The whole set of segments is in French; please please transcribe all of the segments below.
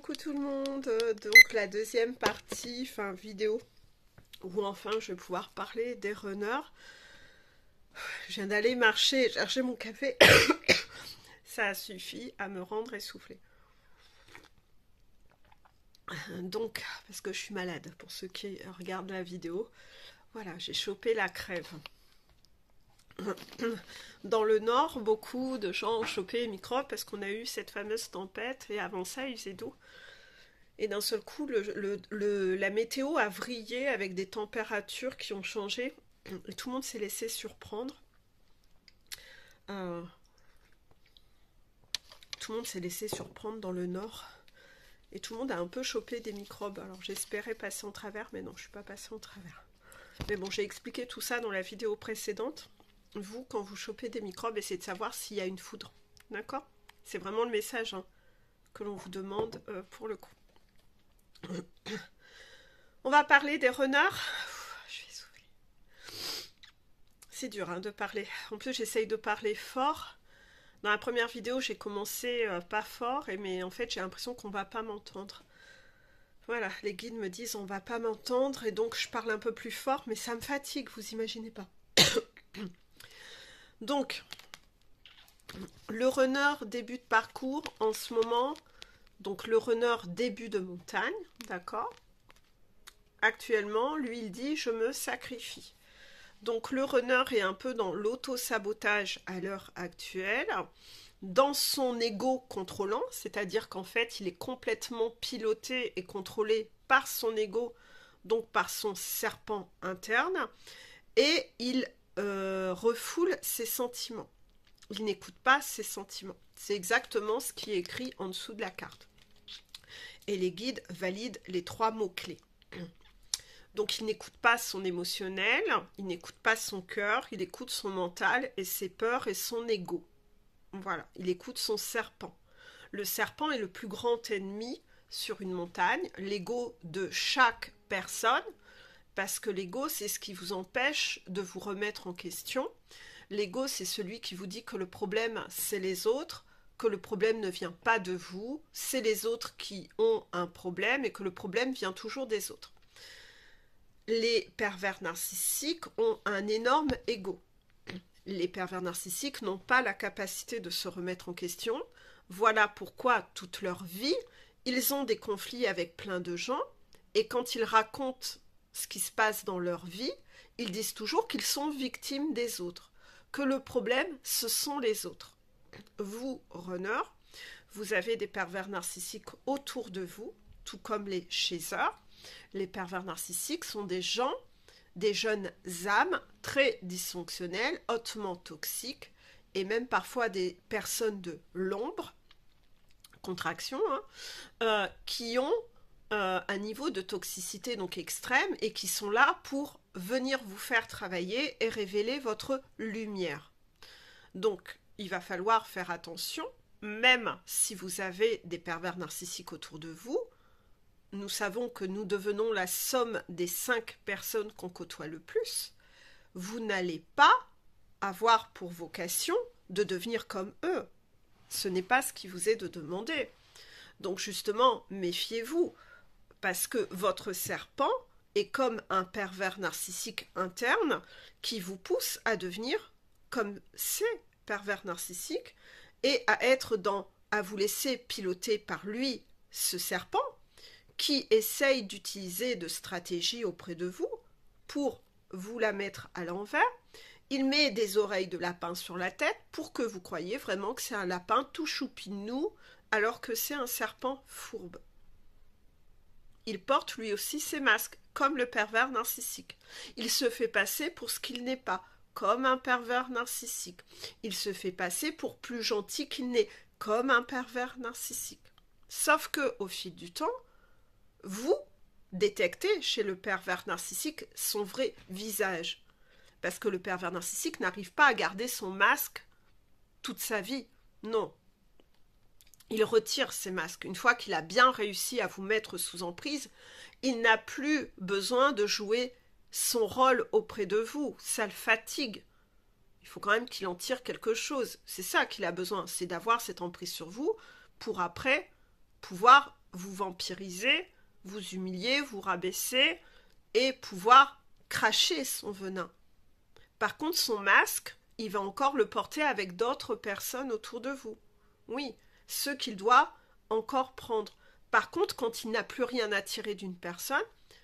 coucou tout le monde, euh, donc la deuxième partie, fin vidéo, où enfin je vais pouvoir parler des runners. Je viens d'aller marcher, chercher mon café, ça suffit à me rendre essoufflé. Donc, parce que je suis malade, pour ceux qui regardent la vidéo, voilà, j'ai chopé la crève. dans le nord, beaucoup de gens ont chopé les microbes parce qu'on a eu cette fameuse tempête et avant ça, il faisait d'eau Et d'un seul coup, la météo a vrillé avec des températures qui ont changé tout le monde s'est laissé surprendre. Euh, tout le monde s'est laissé surprendre dans le nord et tout le monde a un peu chopé des microbes. Alors j'espérais passer en travers, mais non, je ne suis pas passée en travers. Mais bon, j'ai expliqué tout ça dans la vidéo précédente vous, quand vous chopez des microbes, essayez de savoir s'il y a une foudre. D'accord C'est vraiment le message hein, que l'on vous demande euh, pour le coup. On va parler des renards. Je vais souffler. C'est dur hein, de parler. En plus, j'essaye de parler fort. Dans la première vidéo, j'ai commencé euh, pas fort, et, mais en fait, j'ai l'impression qu'on va pas m'entendre. Voilà, les guides me disent on va pas m'entendre, et donc je parle un peu plus fort, mais ça me fatigue, vous imaginez pas. Donc, le runner début de parcours en ce moment, donc le runner début de montagne, d'accord Actuellement, lui, il dit « je me sacrifie ». Donc le runner est un peu dans l'auto-sabotage à l'heure actuelle, dans son ego contrôlant, c'est-à-dire qu'en fait, il est complètement piloté et contrôlé par son ego, donc par son serpent interne, et il euh, refoule ses sentiments. Il n'écoute pas ses sentiments. C'est exactement ce qui est écrit en dessous de la carte. Et les guides valident les trois mots-clés. Donc il n'écoute pas son émotionnel, il n'écoute pas son cœur, il écoute son mental et ses peurs et son ego. Voilà, il écoute son serpent. Le serpent est le plus grand ennemi sur une montagne. L'ego de chaque personne parce que l'ego, c'est ce qui vous empêche de vous remettre en question. L'ego, c'est celui qui vous dit que le problème, c'est les autres, que le problème ne vient pas de vous, c'est les autres qui ont un problème et que le problème vient toujours des autres. Les pervers narcissiques ont un énorme ego. Les pervers narcissiques n'ont pas la capacité de se remettre en question. Voilà pourquoi toute leur vie, ils ont des conflits avec plein de gens et quand ils racontent ce qui se passe dans leur vie, ils disent toujours qu'ils sont victimes des autres, que le problème, ce sont les autres. Vous, runner, vous avez des pervers narcissiques autour de vous, tout comme les chasers. Les pervers narcissiques sont des gens, des jeunes âmes très dysfonctionnelles, hautement toxiques, et même parfois des personnes de l'ombre, contraction, hein, euh, qui ont euh, un niveau de toxicité donc extrême et qui sont là pour venir vous faire travailler et révéler votre lumière. Donc, il va falloir faire attention, même si vous avez des pervers narcissiques autour de vous, nous savons que nous devenons la somme des cinq personnes qu'on côtoie le plus, vous n'allez pas avoir pour vocation de devenir comme eux. Ce n'est pas ce qui vous est de demander. Donc justement, méfiez-vous parce que votre serpent est comme un pervers narcissique interne qui vous pousse à devenir comme ces pervers narcissiques et à être dans à vous laisser piloter par lui ce serpent qui essaye d'utiliser de stratégies auprès de vous pour vous la mettre à l'envers. Il met des oreilles de lapin sur la tête pour que vous croyez vraiment que c'est un lapin tout choupinou alors que c'est un serpent fourbe. Il porte lui aussi ses masques, comme le pervers narcissique. Il se fait passer pour ce qu'il n'est pas, comme un pervers narcissique. Il se fait passer pour plus gentil qu'il n'est, comme un pervers narcissique. Sauf que, au fil du temps, vous détectez chez le pervers narcissique son vrai visage. Parce que le pervers narcissique n'arrive pas à garder son masque toute sa vie. Non, il retire ses masques. Une fois qu'il a bien réussi à vous mettre sous emprise, il n'a plus besoin de jouer son rôle auprès de vous. Ça le fatigue. Il faut quand même qu'il en tire quelque chose. C'est ça qu'il a besoin, c'est d'avoir cette emprise sur vous pour après pouvoir vous vampiriser, vous humilier, vous rabaisser et pouvoir cracher son venin. Par contre, son masque, il va encore le porter avec d'autres personnes autour de vous. Oui, ce qu'il doit encore prendre. Par contre, quand il n'a plus rien à tirer d'une personne,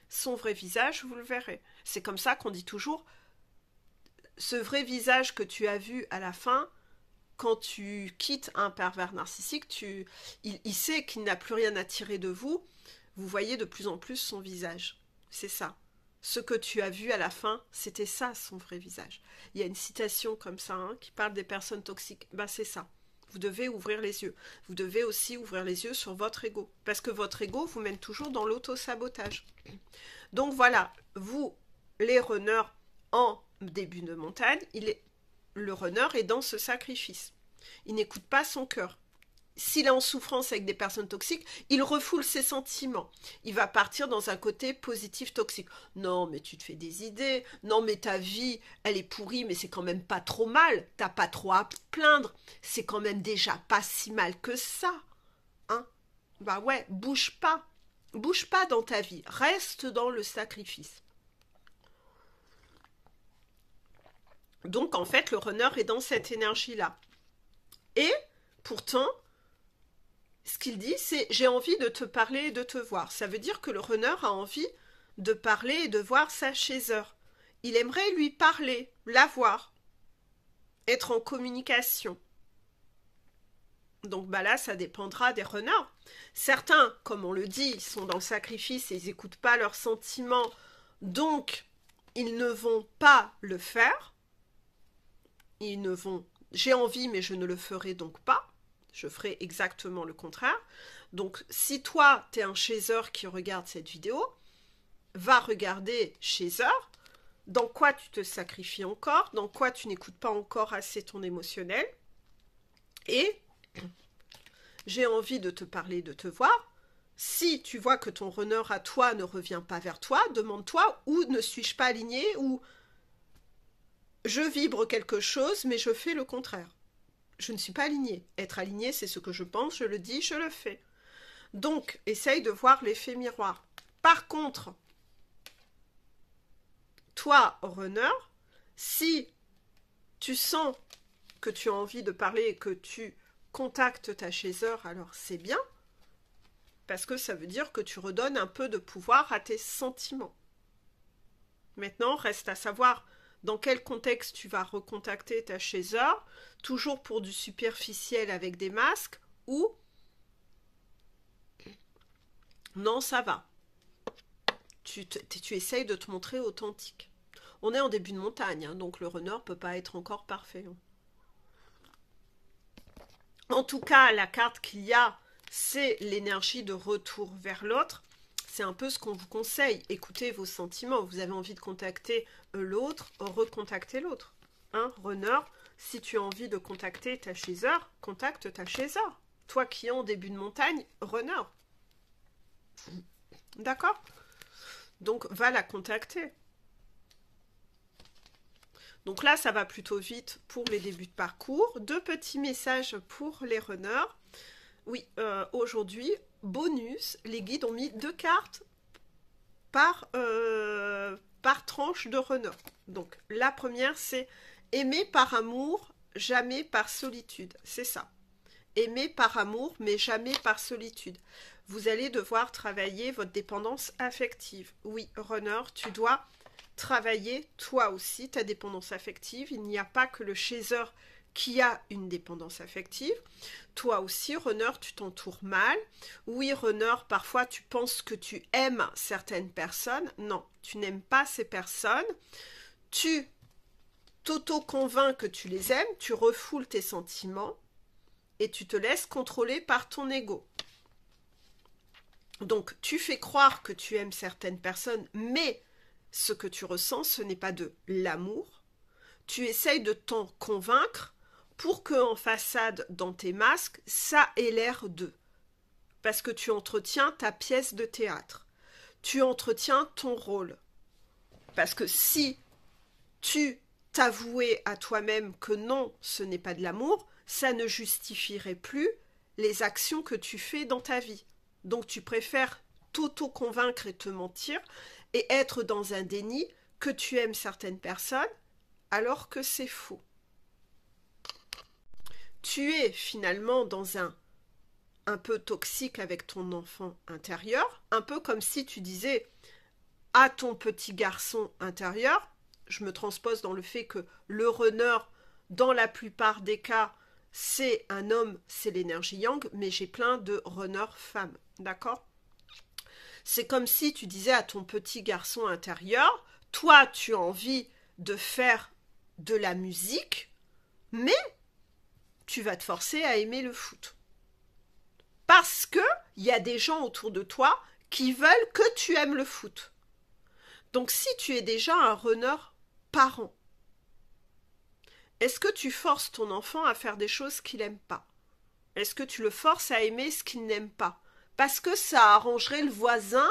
son vrai visage, vous le verrez. C'est comme ça qu'on dit toujours ce vrai visage que tu as vu à la fin, quand tu quittes un pervers narcissique, tu, il, sait qu'il n'a plus rien à tirer de vous, vous voyez de plus en plus son visage. C'est ça. Ce que tu as vu à la fin, c'était ça son vrai visage. Il y a une citation comme ça hein, qui parle des personnes toxiques. Ben, c'est ça. Vous devez ouvrir les yeux. Vous devez aussi ouvrir les yeux sur votre ego. Parce que votre ego vous mène toujours dans l'auto-sabotage. Donc voilà, vous, les runners en début de montagne, il est, le runner est dans ce sacrifice. Il n'écoute pas son cœur s'il est en souffrance avec des personnes toxiques, il refoule ses sentiments. Il va partir dans un côté positif toxique. Non, mais tu te fais des idées. Non, mais ta vie, elle est pourrie, mais c'est quand même pas trop mal. T'as pas trop à plaindre. C'est quand même déjà pas si mal que ça. Hein Bah ouais, bouge pas. Bouge pas dans ta vie. Reste dans le sacrifice. Donc en fait, le runner est dans cette énergie-là. Et pourtant, ce qu'il dit, c'est j'ai envie de te parler et de te voir. Ça veut dire que le runner a envie de parler et de voir sa eux Il aimerait lui parler, la voir, être en communication. Donc bah là, ça dépendra des runners. Certains, comme on le dit, sont dans le sacrifice et ils n'écoutent pas leurs sentiments, donc ils ne vont pas le faire. Ils ne vont j'ai envie mais je ne le ferai donc pas. Je ferai exactement le contraire. Donc, si toi, tu es un chaser qui regarde cette vidéo, va regarder chaser, dans quoi tu te sacrifies encore, dans quoi tu n'écoutes pas encore assez ton émotionnel. Et j'ai envie de te parler, de te voir. Si tu vois que ton runner à toi ne revient pas vers toi, demande-toi où ne suis-je pas aligné ou je vibre quelque chose mais je fais le contraire je ne suis pas aligné. Être aligné, c'est ce que je pense, je le dis, je le fais. Donc, essaye de voir l'effet miroir. Par contre, toi, runner, si tu sens que tu as envie de parler et que tu contactes ta chaiseur, alors c'est bien, parce que ça veut dire que tu redonnes un peu de pouvoir à tes sentiments. Maintenant, reste à savoir dans quel contexte tu vas recontacter ta chaiseur toujours pour du superficiel avec des masques, ou non, ça va. Tu, essayes de te montrer authentique. On est en début de montagne, hein, donc le renard peut pas être encore parfait. Hein. En tout cas, la carte qu'il y a, c'est l'énergie de retour vers l'autre. C'est un peu ce qu'on vous conseille. Écoutez vos sentiments. Vous avez envie de contacter euh, l'autre, recontactez l'autre. Hein, runner, si tu as envie de contacter ta chaser, contacte ta chaser. Toi qui es en début de montagne, runner. D'accord Donc, va la contacter. Donc là, ça va plutôt vite pour les débuts de parcours. Deux petits messages pour les runners. Oui, euh, aujourd'hui, bonus, les guides ont mis deux cartes par, euh, par tranche de runner, Donc la première, c'est aimer par amour, jamais par solitude. C'est ça. Aimer par amour, mais jamais par solitude. Vous allez devoir travailler votre dépendance affective. Oui, runner, tu dois travailler toi aussi ta dépendance affective. Il n'y a pas que le chaser qui a une dépendance affective. Toi aussi, runner, tu t'entoures mal. Oui, runner, parfois tu penses que tu aimes certaines personnes. Non, tu n'aimes pas ces personnes. Tu tauto convainc que tu les aimes, tu refoules tes sentiments et tu te laisses contrôler par ton ego. Donc, tu fais croire que tu aimes certaines personnes, mais ce que tu ressens, ce n'est pas de l'amour. Tu essayes de t'en convaincre pour que en façade dans tes masques, ça ait l'air d'eux. Parce que tu entretiens ta pièce de théâtre. Tu entretiens ton rôle. Parce que si tu t'avouais à toi-même que non, ce n'est pas de l'amour, ça ne justifierait plus les actions que tu fais dans ta vie. Donc tu préfères t'auto-convaincre et te mentir et être dans un déni que tu aimes certaines personnes alors que c'est faux tu es finalement dans un un peu toxique avec ton enfant intérieur, un peu comme si tu disais à ton petit garçon intérieur, je me transpose dans le fait que le runner, dans la plupart des cas, c'est un homme, c'est l'énergie yang, mais j'ai plein de runners femmes, d'accord C'est comme si tu disais à ton petit garçon intérieur, toi tu as envie de faire de la musique, mais tu vas te forcer à aimer le foot. Parce que il y a des gens autour de toi qui veulent que tu aimes le foot. Donc si tu es déjà un runner parent, est-ce que tu forces ton enfant à faire des choses qu'il n'aime pas Est-ce que tu le forces à aimer ce qu'il n'aime pas Parce que ça arrangerait le voisin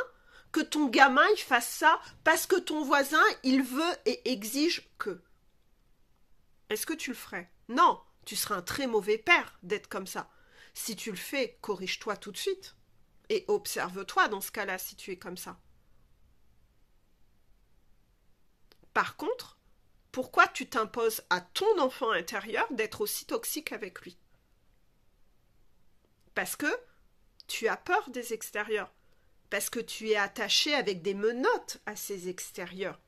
que ton gamin il fasse ça parce que ton voisin il veut et exige que. Est-ce que tu le ferais Non. Tu seras un très mauvais père d'être comme ça. Si tu le fais, corrige-toi tout de suite. Et observe-toi dans ce cas-là si tu es comme ça. Par contre, pourquoi tu t'imposes à ton enfant intérieur d'être aussi toxique avec lui Parce que tu as peur des extérieurs, parce que tu es attaché avec des menottes à ces extérieurs.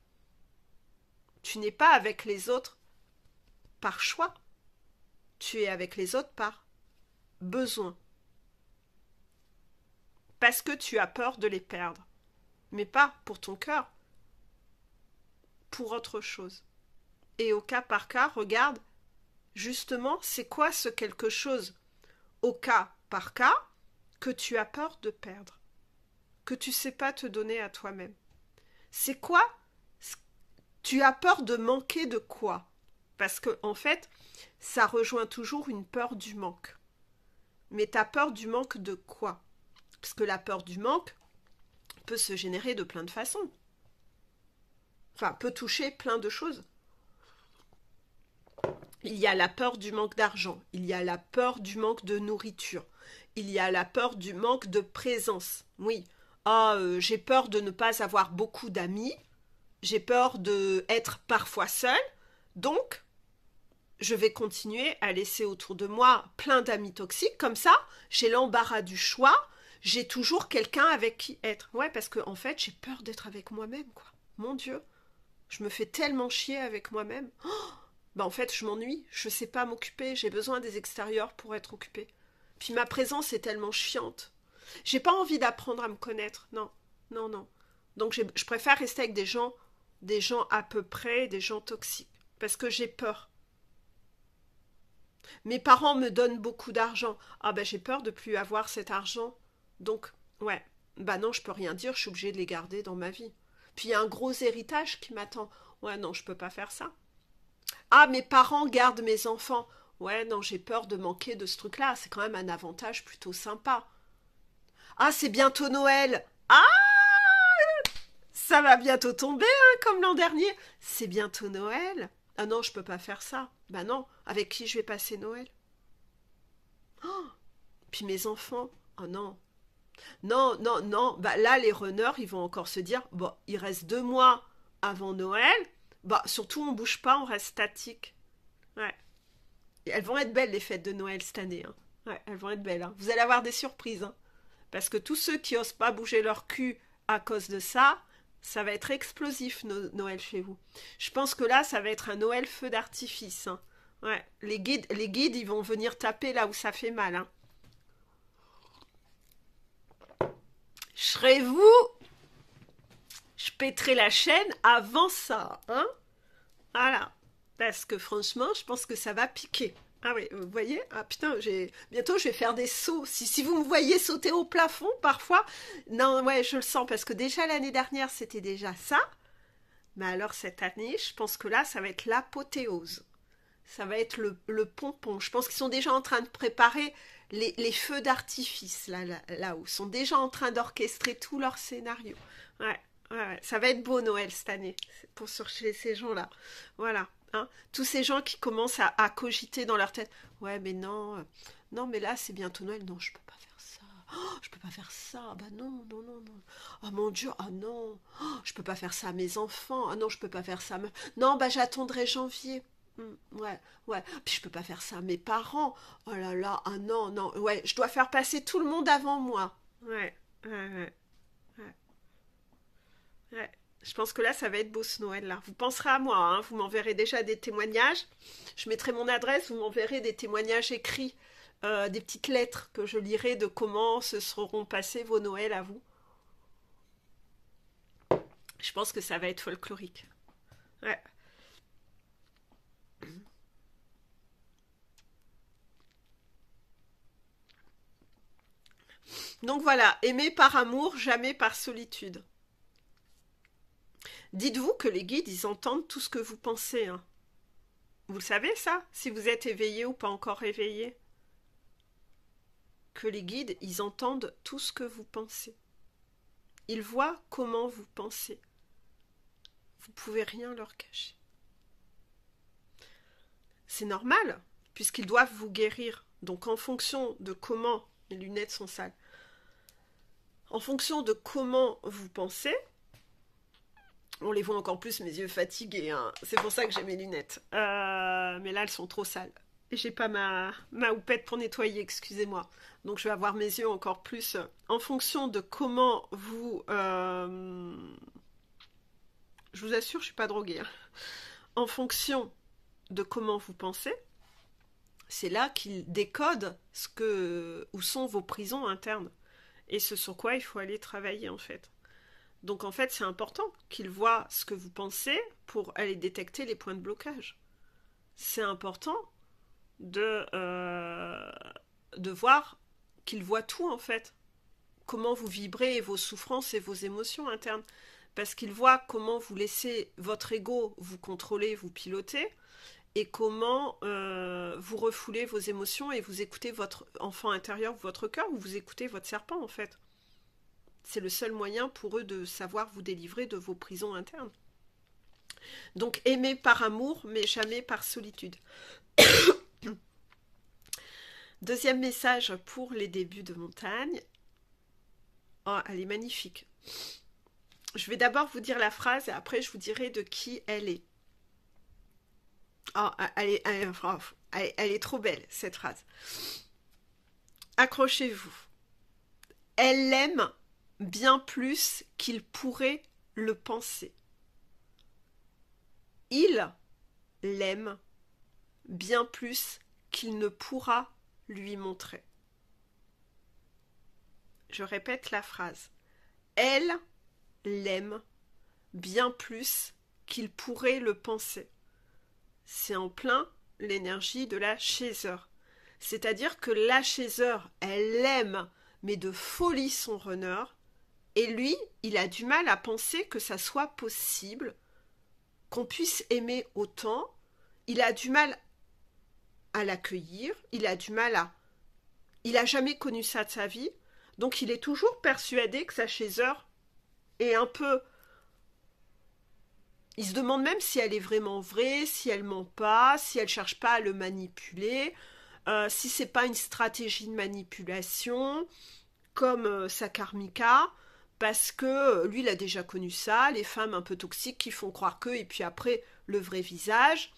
Tu n'es pas avec les autres par choix tu es avec les autres par besoin. Parce que tu as peur de les perdre. Mais pas pour ton cœur, pour autre chose. Et au cas par cas, regarde justement c'est quoi ce quelque chose au cas par cas que tu as peur de perdre, que tu sais pas te donner à toi-même. C'est quoi tu as peur de manquer de quoi Parce que en fait, ça rejoint toujours une peur du manque. Mais ta peur du manque de quoi Parce que la peur du manque peut se générer de plein de façons. Enfin, peut toucher plein de choses. Il y a la peur du manque d'argent, il y a la peur du manque de nourriture, il y a la peur du manque de présence. Oui, ah, euh, j'ai peur de ne pas avoir beaucoup d'amis, j'ai peur de être parfois seule, donc je vais continuer à laisser autour de moi plein d'amis toxiques. Comme ça, j'ai l'embarras du choix. J'ai toujours quelqu'un avec qui être. Ouais, parce que en fait, j'ai peur d'être avec moi-même, quoi. Mon Dieu, je me fais tellement chier avec moi-même. Oh bah en fait, je m'ennuie. Je sais pas m'occuper. J'ai besoin des extérieurs pour être occupée. Puis ma présence est tellement chiante. J'ai pas envie d'apprendre à me connaître. Non, non, non. Donc je préfère rester avec des gens, des gens à peu près, des gens toxiques, parce que j'ai peur mes parents me donnent beaucoup d'argent. Ah ben j'ai peur de plus avoir cet argent. Donc, ouais, bah non, je peux rien dire, je suis obligée de les garder dans ma vie. Puis il y a un gros héritage qui m'attend. Ouais, non, je peux pas faire ça. Ah, mes parents gardent mes enfants. Ouais, non, j'ai peur de manquer de ce truc-là. C'est quand même un avantage plutôt sympa. Ah, c'est bientôt Noël. Ah Ça va bientôt tomber, hein, comme l'an dernier. C'est bientôt Noël. Ah non, je peux pas faire ça. Bah non, avec qui je vais passer Noël oh Puis mes enfants Oh non Non, non, non Bah là, les runners, ils vont encore se dire Bon, il reste deux mois avant Noël. Bah surtout, on bouge pas, on reste statique. Ouais. elles vont être belles, les fêtes de Noël cette année. Hein. Ouais, elles vont être belles. Hein. Vous allez avoir des surprises. Hein. Parce que tous ceux qui osent pas bouger leur cul à cause de ça, ça va être explosif Noël chez vous. Je pense que là, ça va être un Noël feu d'artifice. Hein. Ouais, les guides, les guides, ils vont venir taper là où ça fait mal. Hein. Je vous, je pèterai la chaîne avant ça. Hein voilà. Parce que franchement, je pense que ça va piquer. Ah oui, vous voyez Ah putain, bientôt je vais faire des sauts. Si, vous me voyez sauter au plafond parfois, non, ouais, je le sens parce que déjà l'année dernière c'était déjà ça. Mais alors cette année, je pense que là ça va être l'apothéose. Ça va être le, pompon. Je pense qu'ils sont déjà en train de préparer les, feux d'artifice là, haut Ils sont déjà en train d'orchestrer tout leur scénario. Ouais, ouais, ça va être beau Noël cette année pour sur, ces gens-là. Voilà. Hein, tous ces gens qui commencent à, cogiter dans leur tête. Ouais, mais non, euh, non, mais là, c'est bientôt Noël. Non, je peux pas faire ça. Oh, je peux pas faire ça. Bah non, non, non, non. Oh mon Dieu, ah oh, non. je peux pas faire ça à mes enfants. Ah non, je peux pas faire ça. Non, bah j'attendrai janvier. Hmm, ouais, ouais. Puis je peux pas faire ça à mes parents. Oh là là, ah non, non. Ouais, je dois faire passer tout le monde avant moi. ouais, ouais. Ouais. ouais. Je pense que là, ça va être beau ce Noël. Là. Vous penserez à moi, hein. vous m'enverrez déjà des témoignages. Je mettrai mon adresse, vous m'enverrez des témoignages écrits, euh, des petites lettres que je lirai de comment se seront passés vos Noëls à vous. Je pense que ça va être folklorique. Ouais. Donc voilà, aimer par amour, jamais par solitude. Dites-vous que les guides, ils entendent tout ce que vous pensez. Hein. Vous le savez ça, si vous êtes éveillé ou pas encore éveillé Que les guides, ils entendent tout ce que vous pensez. Ils voient comment vous pensez. Vous ne pouvez rien leur cacher. C'est normal, puisqu'ils doivent vous guérir. Donc en fonction de comment les lunettes sont sales, en fonction de comment vous pensez, on les voit encore plus, mes yeux fatigués. Hein. C'est pour ça que j'ai mes lunettes. Euh, mais là, elles sont trop sales. Et j'ai pas ma, ma houppette pour nettoyer, excusez-moi. Donc je vais avoir mes yeux encore plus. Euh, en fonction de comment vous. Euh, je vous assure, je suis pas droguée. Hein. En fonction de comment vous pensez, c'est là qu'il décode ce que, où sont vos prisons internes et ce sur quoi il faut aller travailler en fait. Donc en fait, c'est important qu'il voit ce que vous pensez pour aller détecter les points de blocage. C'est important de, euh, de voir qu'il voit tout en fait. Comment vous vibrez et vos souffrances et vos émotions internes. Parce qu'il voit comment vous laissez votre ego vous contrôler, vous piloter, et comment euh, vous refoulez vos émotions et vous écoutez votre enfant intérieur, votre cœur, ou vous écoutez votre serpent en fait. C'est le seul moyen pour eux de savoir vous délivrer de vos prisons internes. Donc aimer par amour, mais jamais par solitude. Deuxième message pour les débuts de montagne. Oh, elle est magnifique. Je vais d'abord vous dire la phrase et après je vous dirai de qui elle est. Oh, elle est, elle est oh, trop belle, cette phrase. Accrochez-vous. Elle aime bien plus qu'il pourrait le penser. Il l'aime bien plus qu'il ne pourra lui montrer. Je répète la phrase. Elle l'aime bien plus qu'il pourrait le penser. C'est en plein l'énergie de la chaiseur C'est-à-dire que la chaiseur elle l'aime mais de folie son runner, et lui, il a du mal à penser que ça soit possible, qu'on puisse aimer autant. Il a du mal à l'accueillir, il a du mal à. Il a jamais connu ça de sa vie, donc il est toujours persuadé que sa chaiseur est un peu. Il se demande même si elle est vraiment vraie, si elle ment pas, si elle cherche pas à le manipuler, euh, si c'est pas une stratégie de manipulation, comme euh, sa karmika parce que euh, lui, il a déjà connu ça, les femmes un peu toxiques qui font croire qu'eux, et puis après, le vrai visage.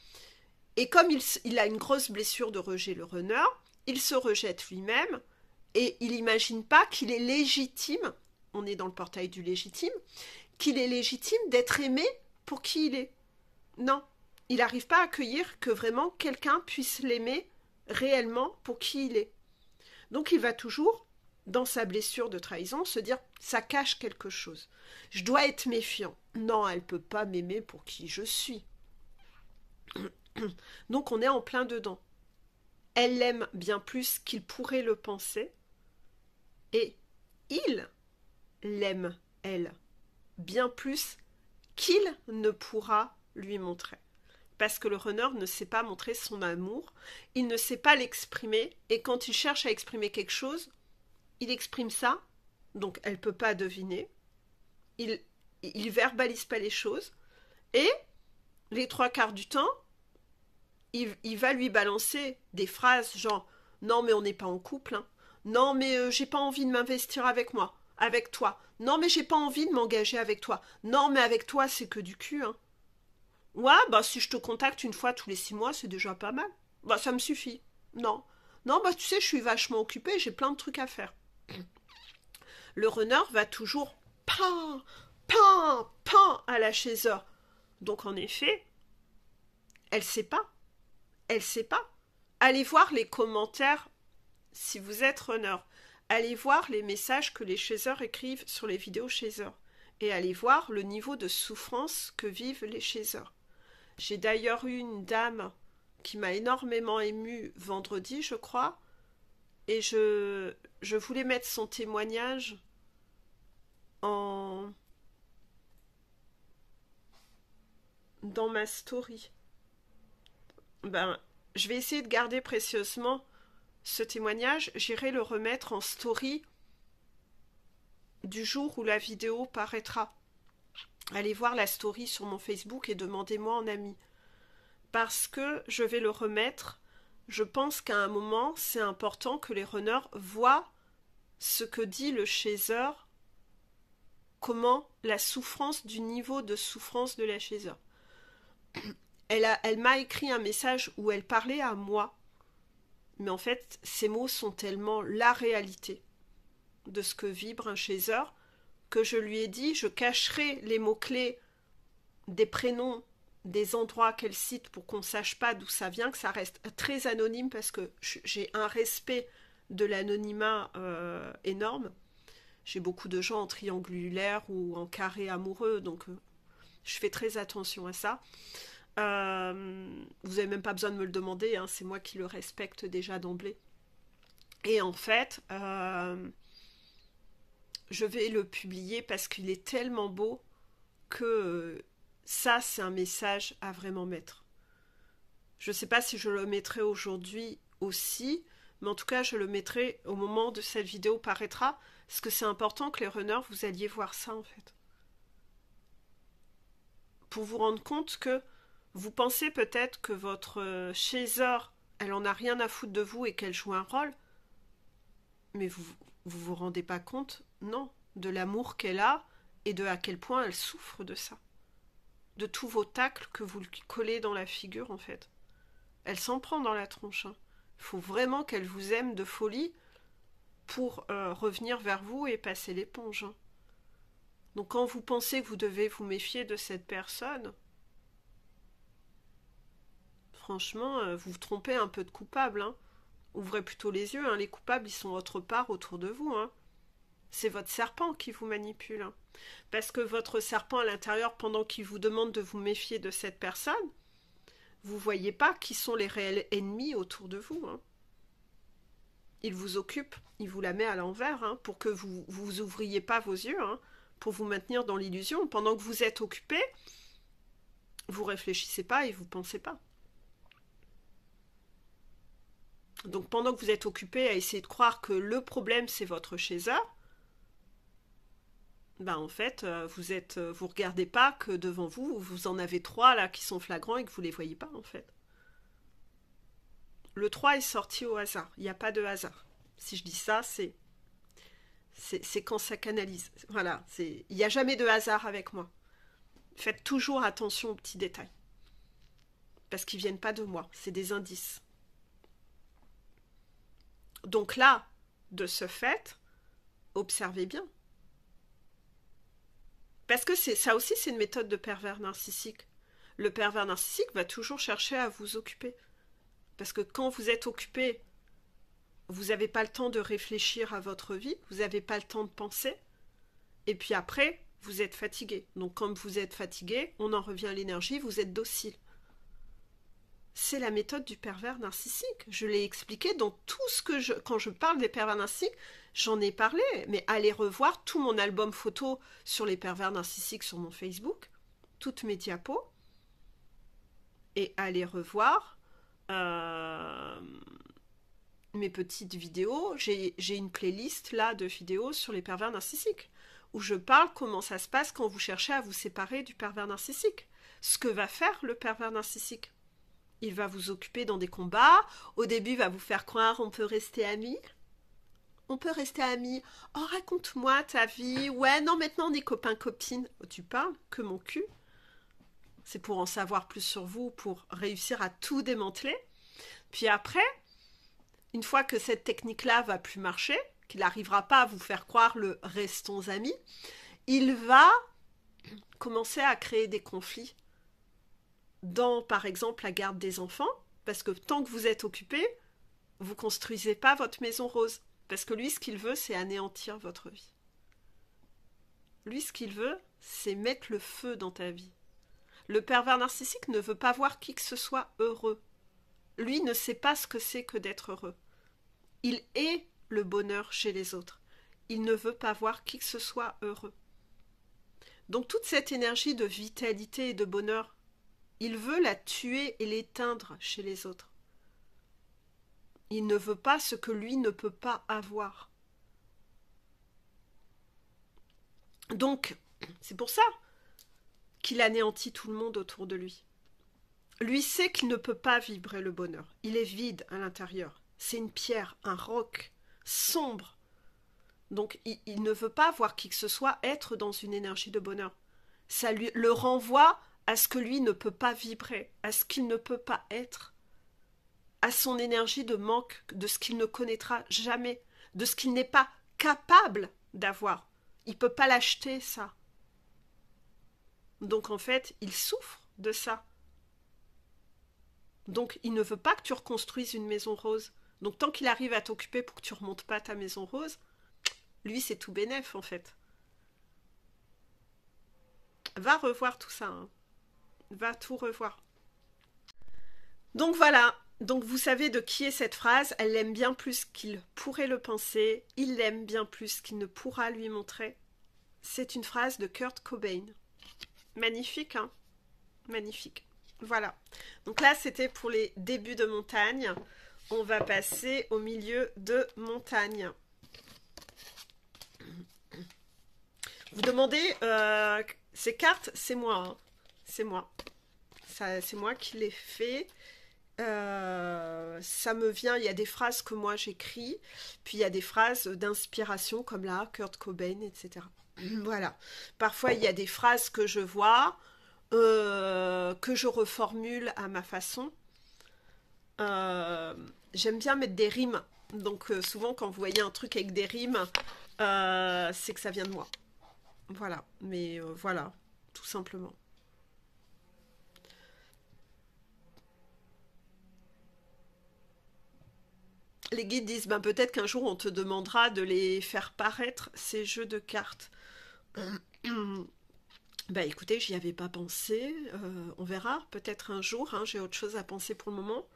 Et comme il, il a une grosse blessure de rejet le runner, il se rejette lui-même et il n'imagine pas qu'il est légitime, on est dans le portail du légitime, qu'il est légitime d'être aimé pour qui il est. Non, il n'arrive pas à accueillir que vraiment quelqu'un puisse l'aimer réellement pour qui il est. Donc il va toujours, dans sa blessure de trahison, se dire ça cache quelque chose. Je dois être méfiant. Non, elle ne peut pas m'aimer pour qui je suis. Donc on est en plein dedans. Elle l'aime bien plus qu'il pourrait le penser. Et il l'aime, elle, bien plus qu'il ne pourra lui montrer. Parce que le runner ne sait pas montrer son amour, il ne sait pas l'exprimer, et quand il cherche à exprimer quelque chose, il exprime ça donc elle peut pas deviner. Il, il verbalise pas les choses. Et les trois quarts du temps, il, va lui balancer des phrases genre Non, mais on n'est pas en couple. Hein. Non, mais euh, j'ai pas envie de m'investir avec moi, avec toi. Non, mais j'ai pas envie de m'engager avec toi. Non, mais avec toi, c'est que du cul. Hein. Ouais, bah si je te contacte une fois tous les six mois, c'est déjà pas mal. Bah ça me suffit. Non. Non, bah tu sais, je suis vachement occupée, j'ai plein de trucs à faire le runner va toujours pan, pan, pan à la chaiseur. Donc en effet, elle sait pas. Elle sait pas. Allez voir les commentaires si vous êtes runner. Allez voir les messages que les chaiseurs écrivent sur les vidéos chaiseurs. Et allez voir le niveau de souffrance que vivent les chaiseurs. J'ai d'ailleurs eu une dame qui m'a énormément émue vendredi, je crois, et je, je voulais mettre son témoignage en dans ma story. Ben, je vais essayer de garder précieusement ce témoignage. J'irai le remettre en story du jour où la vidéo paraîtra. Allez voir la story sur mon Facebook et demandez-moi en ami. Parce que je vais le remettre je pense qu'à un moment, c'est important que les runners voient ce que dit le chaser, comment la souffrance du niveau de souffrance de la chaser. Elle m'a écrit un message où elle parlait à moi, mais en fait, ces mots sont tellement la réalité de ce que vibre un chaser que je lui ai dit je cacherai les mots-clés des prénoms des endroits qu'elle cite pour qu'on ne sache pas d'où ça vient, que ça reste très anonyme parce que j'ai un respect de l'anonymat euh, énorme. J'ai beaucoup de gens en triangulaire ou en carré amoureux, donc euh, je fais très attention à ça. Euh, vous n'avez même pas besoin de me le demander, hein, c'est moi qui le respecte déjà d'emblée. Et en fait, je vais le publier parce qu'il est tellement beau que ça, c'est un message à vraiment mettre. Je ne sais pas si je le mettrai aujourd'hui aussi, mais en tout cas, je le mettrai au moment de cette vidéo paraîtra, parce que c'est important que les runners, vous alliez voir ça en fait. Pour vous rendre compte que vous pensez peut-être que votre euh, chaser, elle en a rien à foutre de vous et qu'elle joue un rôle, mais vous vous, vous rendez pas compte, non, de l'amour qu'elle a et de à quel point elle souffre de ça de tous vos tacles que vous lui collez dans la figure, en fait. Elle s'en prend dans la tronche. Hein. Il faut vraiment qu'elle vous aime de folie pour euh, revenir vers vous et passer l'éponge. Hein. Donc quand vous pensez que vous devez vous méfier de cette personne, franchement, euh, vous vous trompez un peu de coupable. Hein. Ouvrez plutôt les yeux, les coupables, ils sont autre part autour de vous c'est votre serpent qui vous manipule. Hein. Parce que votre serpent à l'intérieur, pendant qu'il vous demande de vous méfier de cette personne, vous voyez pas qui sont les réels ennemis autour de vous. Hein. Il vous occupe, il vous la met à l'envers hein, pour que vous vous ouvriez pas vos yeux, pour vous maintenir dans l'illusion. Pendant que vous êtes occupé, vous réfléchissez pas et vous pensez pas. Donc pendant que vous êtes occupé à essayer de croire que le problème c'est votre chez bah, en fait, euh, vous êtes, euh, vous regardez pas que devant vous, vous en avez trois là qui sont flagrants et que vous les voyez pas en fait. Le 3 est sorti au hasard. Il n'y a pas de hasard. Si je dis ça, c'est c'est quand ça canalise. Voilà, c'est il n'y a jamais de hasard avec moi. Faites toujours attention aux petits détails. Parce qu'ils viennent pas de moi, c'est des indices. Donc là, de ce fait, observez bien. Parce que ça aussi, c'est une méthode de pervers narcissique. Le pervers narcissique va toujours chercher à vous occuper. Parce que quand vous êtes occupé, vous n'avez pas le temps de réfléchir à votre vie, vous n'avez pas le temps de penser. Et puis après, vous êtes fatigué. Donc comme vous êtes fatigué, on en revient à l'énergie, vous êtes docile c'est la méthode du pervers narcissique. Je l'ai expliqué dans tout ce que je... Quand je parle des pervers narcissiques, j'en ai parlé. Mais allez revoir tout mon album photo sur les pervers narcissiques sur mon Facebook, toutes mes diapos. Et allez revoir euh, mes petites vidéos. J'ai une playlist là de vidéos sur les pervers narcissiques où je parle comment ça se passe quand vous cherchez à vous séparer du pervers narcissique. Ce que va faire le pervers narcissique il va vous occuper dans des combats. Au début, il va vous faire croire on peut rester amis. On peut rester amis. Oh, raconte-moi ta vie. Ouais, non, maintenant on est copains-copines. Oh, tu parles que mon cul. C'est pour en savoir plus sur vous, pour réussir à tout démanteler. Puis après, une fois que cette technique-là va plus marcher, qu'il n'arrivera pas à vous faire croire le restons amis, il va commencer à créer des conflits dans, par exemple, la garde des enfants, parce que tant que vous êtes occupé, vous construisez pas votre maison rose, parce que lui, ce qu'il veut, c'est anéantir votre vie. Lui, ce qu'il veut, c'est mettre le feu dans ta vie. Le pervers narcissique ne veut pas voir qui que ce soit heureux. Lui ne sait pas ce que c'est que d'être heureux. Il est le bonheur chez les autres. Il ne veut pas voir qui que ce soit heureux. Donc toute cette énergie de vitalité et de bonheur il veut la tuer et l'éteindre chez les autres. Il ne veut pas ce que lui ne peut pas avoir. Donc, c'est pour ça qu'il anéantit tout le monde autour de lui. Lui sait qu'il ne peut pas vibrer le bonheur. Il est vide à l'intérieur. C'est une pierre, un roc, sombre. Donc il, ne veut pas voir qui que ce soit être dans une énergie de bonheur. Ça lui, le renvoie à ce que lui ne peut pas vibrer, à ce qu'il ne peut pas être, à son énergie de manque, de ce qu'il ne connaîtra jamais, de ce qu'il n'est pas capable d'avoir. Il ne peut pas l'acheter, ça. Donc en fait, il souffre de ça. Donc il ne veut pas que tu reconstruises une maison rose. Donc tant qu'il arrive à t'occuper pour que tu remontes pas ta maison rose, lui c'est tout bénef en fait. Va revoir tout ça. Hein va tout revoir. Donc voilà, donc vous savez de qui est cette phrase, elle l'aime bien plus qu'il pourrait le penser, il l'aime bien plus qu'il ne pourra lui montrer. C'est une phrase de Kurt Cobain. Magnifique, hein Magnifique. Voilà. Donc là, c'était pour les débuts de montagne. On va passer au milieu de montagne. Vous demandez, euh, ces cartes, c'est moi. Hein c'est moi. C'est moi qui l'ai fait. Euh, ça me vient, il y a des phrases que moi j'écris, puis il y a des phrases d'inspiration comme là, Kurt Cobain, etc. voilà. Parfois, il y a des phrases que je vois, euh, que je reformule à ma façon. Euh, j'aime bien mettre des rimes. Donc, souvent, quand vous voyez un truc avec des rimes, c'est que ça vient de moi. Voilà. Mais voilà, tout simplement. les guides disent ben, peut-être qu'un jour on te demandera de les faire paraître, ces jeux de cartes. Bah écoutez, j'y avais pas pensé. Euh, on verra, peut-être un jour. Hein, j'ai autre chose à penser pour le moment.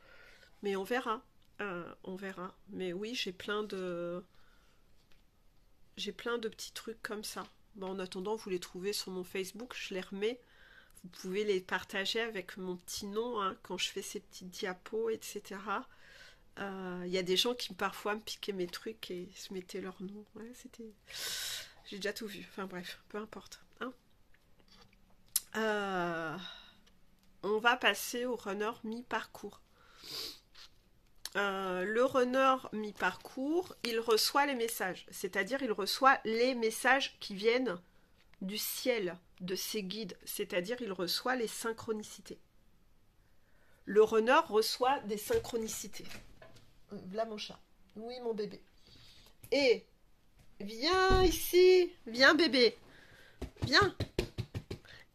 Mais on verra. Euh, on verra. Mais oui, j'ai plein de. J'ai plein de petits trucs comme ça. Ben, en attendant, vous les trouvez sur mon Facebook. Je les remets. Vous pouvez les partager avec mon petit nom hein, quand je fais ces petites diapos, etc. Il euh, y a des gens qui parfois me piquaient mes trucs et se mettaient leur nom. c'était. J'ai déjà tout vu. Enfin bref, peu importe. Hein. Euh, on va passer au runner mi-parcours. Euh, le runner mi-parcours, il reçoit les messages, c'est-à-dire il reçoit les messages qui viennent du ciel, de ses guides, c'est-à-dire il reçoit les synchronicités. Le runner reçoit des synchronicités. Là, mon chat. Oui, mon bébé. Et viens ici, viens bébé, viens.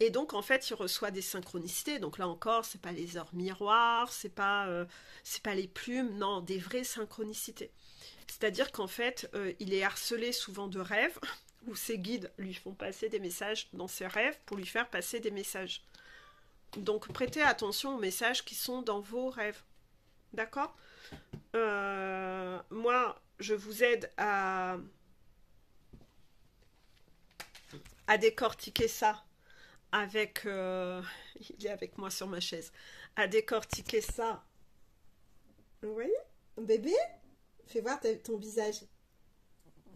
Et donc en fait, il reçoit des synchronicités. Donc là encore, ce n'est pas les heures miroirs, c'est pas euh, pas les plumes, non, des vraies synchronicités. C'est-à-dire qu'en fait, euh, il est harcelé souvent de rêves où ses guides lui font passer des messages dans ses rêves pour lui faire passer des messages. Donc prêtez attention aux messages qui sont dans vos rêves. D'accord euh, moi, je vous aide à, à décortiquer ça avec... Euh, il est avec moi sur ma chaise. À décortiquer ça. Vous voyez Bébé Fais voir ton visage.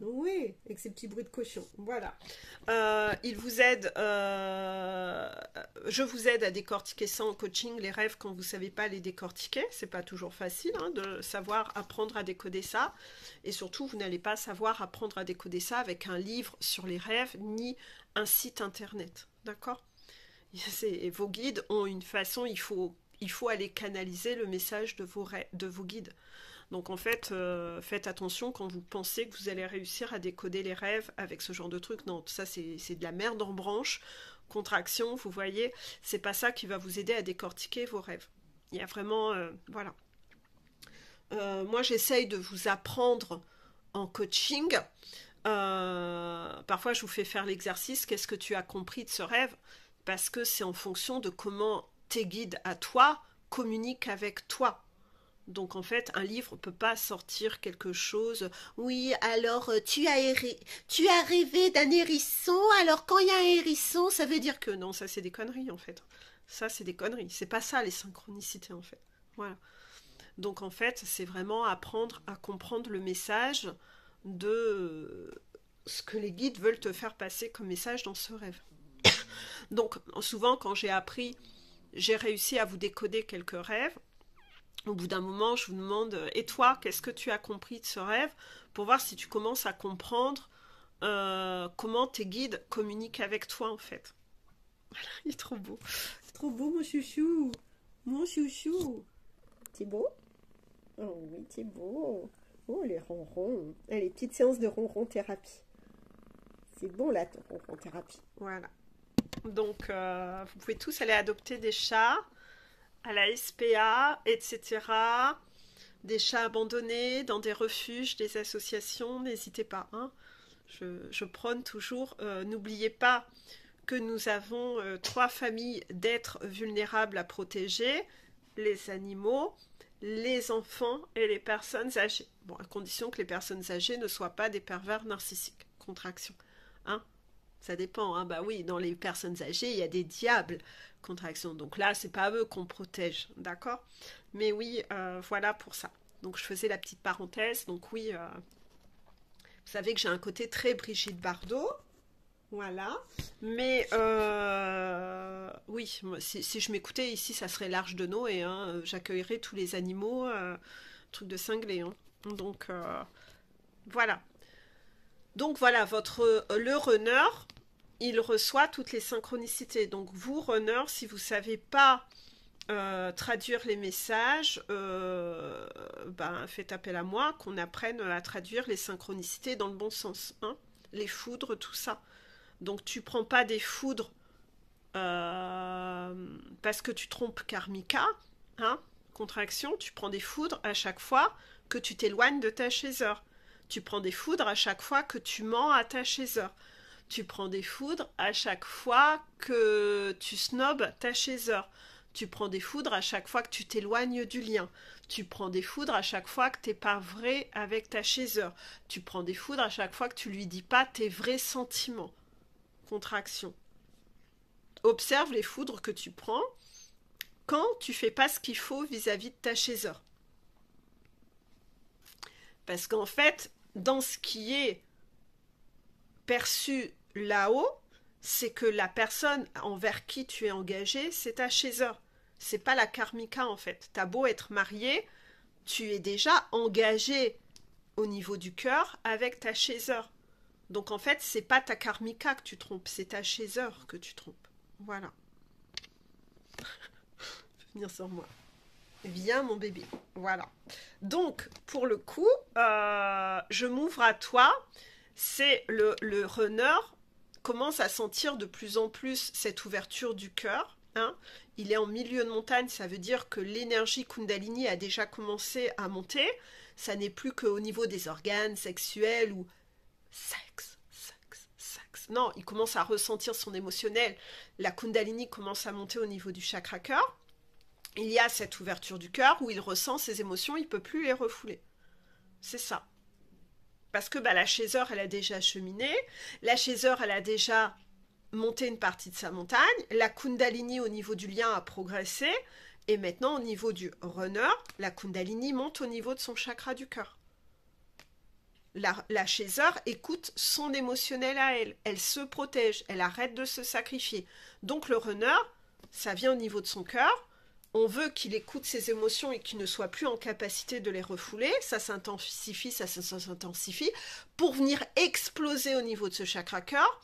Oui, avec ces petits bruits de caution. Voilà. Euh, il vous aide, euh, je vous aide à décortiquer ça en coaching, les rêves quand vous ne savez pas les décortiquer. C'est pas toujours facile hein, de savoir apprendre à décoder ça. Et surtout, vous n'allez pas savoir apprendre à décoder ça avec un livre sur les rêves ni un site internet. D'accord Vos guides ont une façon, il faut, il faut aller canaliser le message de vos, de vos guides. Donc en fait, euh, faites attention quand vous pensez que vous allez réussir à décoder les rêves avec ce genre de truc. Non, ça c'est de la merde en branche, contraction, vous voyez, c'est pas ça qui va vous aider à décortiquer vos rêves. Il y a vraiment, euh, voilà. Euh, moi j'essaye de vous apprendre en coaching. parfois je vous fais faire l'exercice, qu'est-ce que tu as compris de ce rêve Parce que c'est en fonction de comment tes guides à toi communiquent avec toi. Donc en fait, un livre ne peut pas sortir quelque chose. Oui, alors euh, tu as, tu rêvé d'un hérisson, alors quand il y a un hérisson, ça veut dire que non, ça c'est des conneries en fait. Ça c'est des conneries. C'est pas ça les synchronicités en fait. Voilà. Donc en fait, c'est vraiment apprendre à comprendre le message de euh, ce que les guides veulent te faire passer comme message dans ce rêve. Donc souvent quand j'ai appris, j'ai réussi à vous décoder quelques rêves, au bout d'un moment, je vous demande euh, Et toi, qu'est-ce que tu as compris de ce rêve Pour voir si tu commences à comprendre euh, comment tes guides communiquent avec toi, en fait. Voilà, il est trop beau. C'est trop beau, mon chouchou. Mon chouchou. C'est beau Oh oui, c'est beau. Oh, les ronrons. Allez, eh, petite séance de ronron thérapie. C'est bon, là, ton ronron thérapie. Voilà. Donc, euh, vous pouvez tous aller adopter des chats à la SPA, etc. Des chats abandonnés dans des refuges, des associations, n'hésitez pas. Hein. Je, prône toujours, euh, n'oubliez pas que nous avons euh, trois familles d'êtres vulnérables à protéger, les animaux, les enfants et les personnes âgées. Bon, à condition que les personnes âgées ne soient pas des pervers narcissiques. Contraction. Hein ça dépend, hein. bah oui, dans les personnes âgées, il y a des diables contractions. Donc là, c'est pas eux qu'on protège, d'accord Mais oui, euh, voilà pour ça. Donc je faisais la petite parenthèse. Donc oui, euh, vous savez que j'ai un côté très Brigitte Bardot. Voilà. Mais euh, oui, si, je m'écoutais ici, ça serait large de Noé. Hein, J'accueillerais tous les animaux, truc de cinglé. Hein. Donc voilà. Donc voilà, votre, euh, le runner, il reçoit toutes les synchronicités. Donc vous, runner, si vous ne savez pas euh, traduire les messages, euh, ben, faites appel à moi, qu'on apprenne à traduire les synchronicités dans le bon sens. Hein. les foudres, tout ça. Donc tu prends pas des foudres parce que tu trompes Karmika, hein, contraction, tu prends des foudres à chaque fois que tu t'éloignes de ta chaiseur. Tu prends des foudres à chaque fois que tu mens à ta chaiseur. Tu prends des foudres à chaque fois que tu snobes ta chaiseur. Tu prends des foudres à chaque fois que tu t'éloignes du lien. Tu prends des foudres à chaque fois que tu n'es pas vrai avec ta chaiseur. Tu prends des foudres à chaque fois que tu lui dis pas tes vrais sentiments. Contraction. Observe les foudres que tu prends quand tu fais pas ce qu'il faut vis-à-vis de ta chaiseur. Parce qu'en fait, dans ce qui est perçu là-haut, c'est que la personne envers qui tu es engagé, c'est ta chaiseur C'est pas la karmika en fait. T'as beau être marié, tu es déjà engagé au niveau du cœur avec ta chaiseur Donc en fait, c'est pas ta karmika que tu trompes, c'est ta chaiseur que tu trompes. Voilà. Venir sur moi. Viens mon bébé. Voilà. Donc, pour le coup, euh, je m'ouvre à toi. C'est le, runner commence à sentir de plus en plus cette ouverture du cœur. Hein. Il est en milieu de montagne, ça veut dire que l'énergie Kundalini a déjà commencé à monter. Ça n'est plus qu'au niveau des organes sexuels ou sexe, sexe, sexe. Non, il commence à ressentir son émotionnel. La Kundalini commence à monter au niveau du chakra cœur il y a cette ouverture du cœur où il ressent ses émotions, il peut plus les refouler. C'est ça. Parce que bah, la chaiseur, elle a déjà cheminé, la chaiseur, elle a déjà monté une partie de sa montagne, la kundalini au niveau du lien a progressé, et maintenant au niveau du runner, la kundalini monte au niveau de son chakra du cœur. La, la chaiseur écoute son émotionnel à elle, elle se protège, elle arrête de se sacrifier. Donc le runner, ça vient au niveau de son cœur, on veut qu'il écoute ses émotions et qu'il ne soit plus en capacité de les refouler. Ça s'intensifie, ça s'intensifie, pour venir exploser au niveau de ce chakra cœur,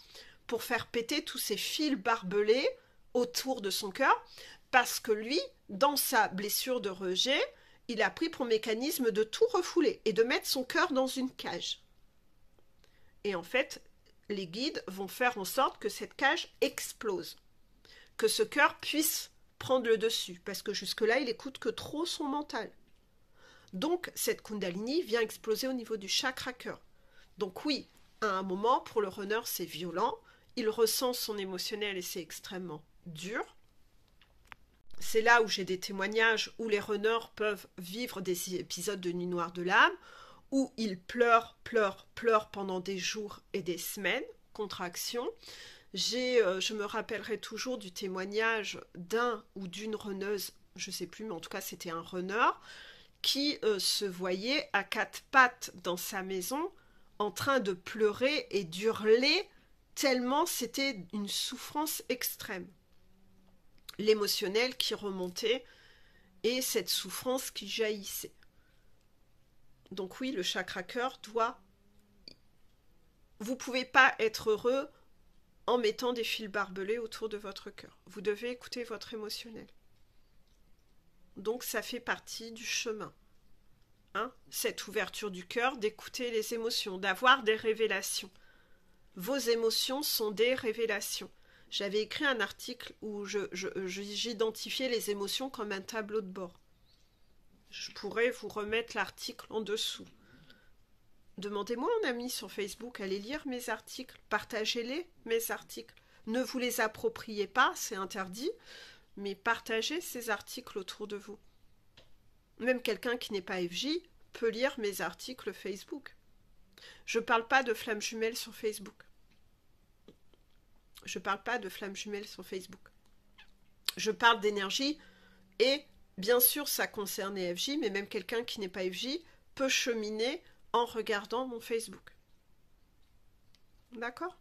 pour faire péter tous ces fils barbelés autour de son cœur, parce que lui, dans sa blessure de rejet, il a pris pour mécanisme de tout refouler et de mettre son cœur dans une cage. Et en fait, les guides vont faire en sorte que cette cage explose, que ce cœur puisse prendre le dessus, parce que jusque-là, il écoute que trop son mental. Donc, cette Kundalini vient exploser au niveau du chakra cœur. Donc oui, à un moment, pour le runner, c'est violent, il ressent son émotionnel et c'est extrêmement dur. C'est là où j'ai des témoignages où les runners peuvent vivre des épisodes de nuit noire de l'âme, où ils pleurent, pleurent, pleurent pendant des jours et des semaines, contraction. Euh, je me rappellerai toujours du témoignage d'un ou d'une reneuse, je ne sais plus, mais en tout cas c'était un runner, qui euh, se voyait à quatre pattes dans sa maison, en train de pleurer et d'hurler, tellement c'était une souffrance extrême. L'émotionnel qui remontait et cette souffrance qui jaillissait. Donc oui, le chakra cœur doit... Vous ne pouvez pas être heureux en mettant des fils barbelés autour de votre cœur. Vous devez écouter votre émotionnel. Donc ça fait partie du chemin. Hein Cette ouverture du cœur, d'écouter les émotions, d'avoir des révélations. Vos émotions sont des révélations. J'avais écrit un article où j'identifiais je, je, les émotions comme un tableau de bord. Je pourrais vous remettre l'article en dessous. Demandez-moi un ami sur Facebook, allez lire mes articles, partagez-les, mes articles. Ne vous les appropriez pas, c'est interdit, mais partagez ces articles autour de vous. Même quelqu'un qui n'est pas FJ peut lire mes articles Facebook. Je ne parle pas de flammes jumelles sur Facebook. Je ne parle pas de flammes jumelles sur Facebook. Je parle d'énergie et bien sûr ça concerne les FJ, mais même quelqu'un qui n'est pas FJ peut cheminer en regardant mon Facebook. D'accord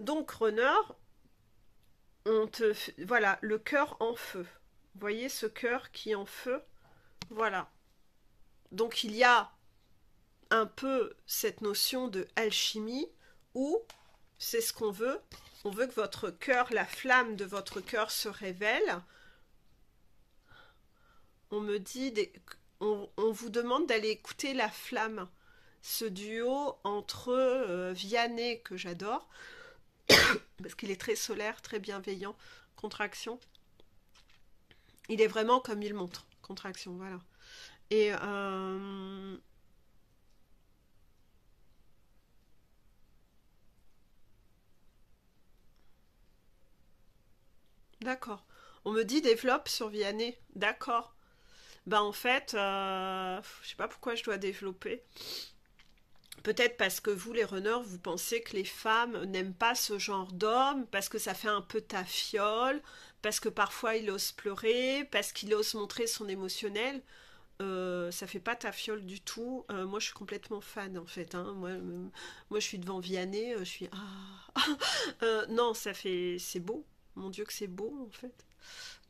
Donc, runner, on te... Voilà, le cœur en feu. voyez ce cœur qui en feu Voilà. Donc, il y a un peu cette notion de alchimie où c'est ce qu'on veut. On veut que votre cœur, la flamme de votre cœur se révèle on me dit, on, vous demande d'aller écouter La Flamme, ce duo entre euh, Vianney, que j'adore, parce qu'il est très solaire, très bienveillant, contraction. Il est vraiment comme il montre, contraction, voilà. Et euh, D'accord. On me dit développe sur Vianney. D'accord bah en fait, je euh, je sais pas pourquoi je dois développer. Peut-être parce que vous, les runners, vous pensez que les femmes n'aiment pas ce genre d'homme, parce que ça fait un peu ta fiole, parce que parfois il ose pleurer, parce qu'il ose montrer son émotionnel. ça euh, ça fait pas ta fiole du tout. Euh, moi, je suis complètement fan en fait. Hein. Moi, moi, je suis devant Vianney, je suis ah non, ça fait c'est beau. Mon Dieu que c'est beau en fait.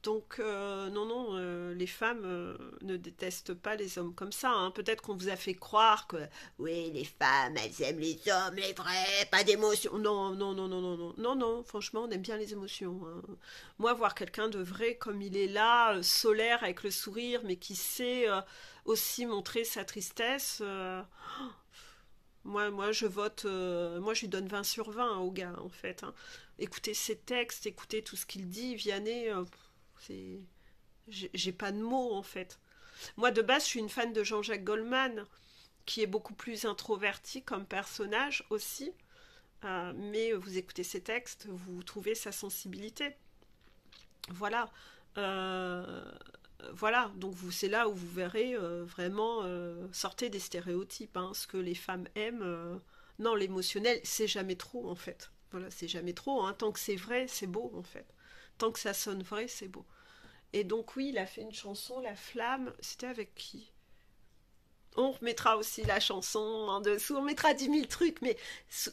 Donc euh, non, non, euh, les femmes euh, ne détestent pas les hommes comme ça. Hein. Peut-être qu'on vous a fait croire que oui, les femmes, elles aiment les hommes, les vrais, pas d'émotions. Non, non, non, non, non, non, non, non. Franchement, on aime bien les émotions. Hein. Moi, voir quelqu'un de vrai comme il est là, solaire avec le sourire, mais qui sait aussi montrer sa tristesse. Moi, moi, je vote, moi, je lui donne 20 sur 20 hein, au gars, en fait. Écoutez ses textes, écoutez tout ce qu'il dit, Vianney, j'ai pas de mots en fait. Moi de base, je suis une fan de Jean-Jacques Goldman, qui est beaucoup plus introverti comme personnage aussi. Euh, mais vous écoutez ses textes, vous trouvez sa sensibilité. Voilà. Euh, voilà, donc vous c'est là où vous verrez euh, vraiment sortez des stéréotypes, hein. ce que les femmes aiment. non, l'émotionnel, c'est jamais trop en fait. Voilà, c'est jamais trop. Hein. Tant que c'est vrai, c'est beau en fait tant que ça sonne vrai, c'est beau. Et donc oui, il a fait une chanson, La Flamme, c'était avec qui on remettra aussi la chanson en dessous, on mettra 10 000 trucs, mais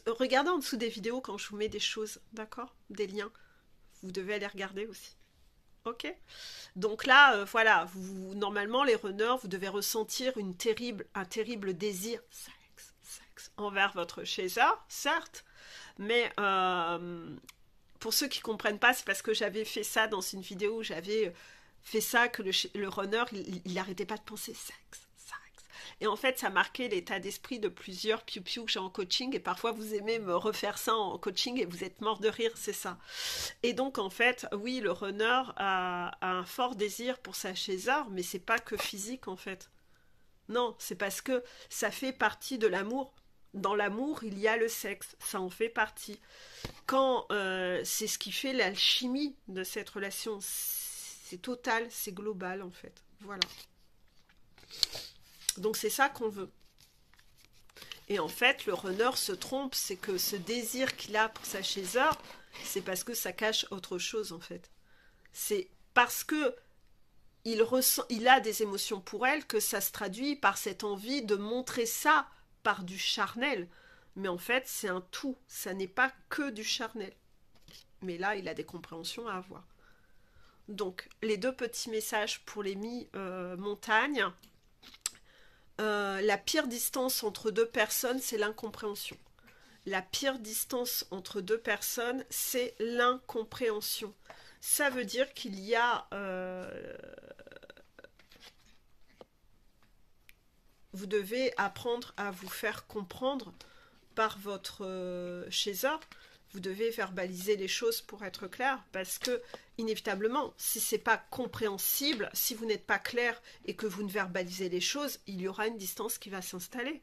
regardez en dessous des vidéos quand je vous mets des choses, d'accord Des liens. Vous devez aller regarder aussi. Ok Donc là, euh, voilà, vous, normalement, les runners, vous devez ressentir un terrible désir sexe, sexe, envers votre chaser, certes, mais euh, pour ceux qui comprennent pas, c'est parce que j'avais fait ça dans une vidéo où j'avais euh, fait ça que le, runner, il n'arrêtait pas de penser sexe. Et en fait, ça marquait l'état d'esprit de plusieurs piou que j'ai en coaching. Et parfois, vous aimez me refaire ça en coaching et vous êtes mort de rire, c'est ça. Et donc, en fait, oui, le runner a, un fort désir pour sa chaiseur, mais c'est pas que physique, en fait. Non, c'est parce que ça fait partie de l'amour dans l'amour, il y a le sexe, ça en fait partie. Quand euh, c'est ce qui fait l'alchimie de cette relation, c'est total, c'est global en fait. Voilà. Donc c'est ça qu'on veut. Et en fait, le runner se trompe, c'est que ce désir qu'il a pour sa chaiseur, c'est parce que ça cache autre chose en fait. C'est parce que il, ressent, il a des émotions pour elle que ça se traduit par cette envie de montrer ça du charnel, mais en fait c'est un tout, ça n'est pas que du charnel. Mais là, il a des compréhensions à avoir. Donc, les deux petits messages pour les mi-montagnes. Euh, euh, la pire distance entre deux personnes, c'est l'incompréhension. La pire distance entre deux personnes, c'est l'incompréhension. Ça veut dire qu'il y a euh, vous devez apprendre à vous faire comprendre par votre euh, chez Vous devez verbaliser les choses pour être clair, parce que inévitablement, si c'est pas compréhensible, si vous n'êtes pas clair et que vous ne verbalisez les choses, il y aura une distance qui va s'installer.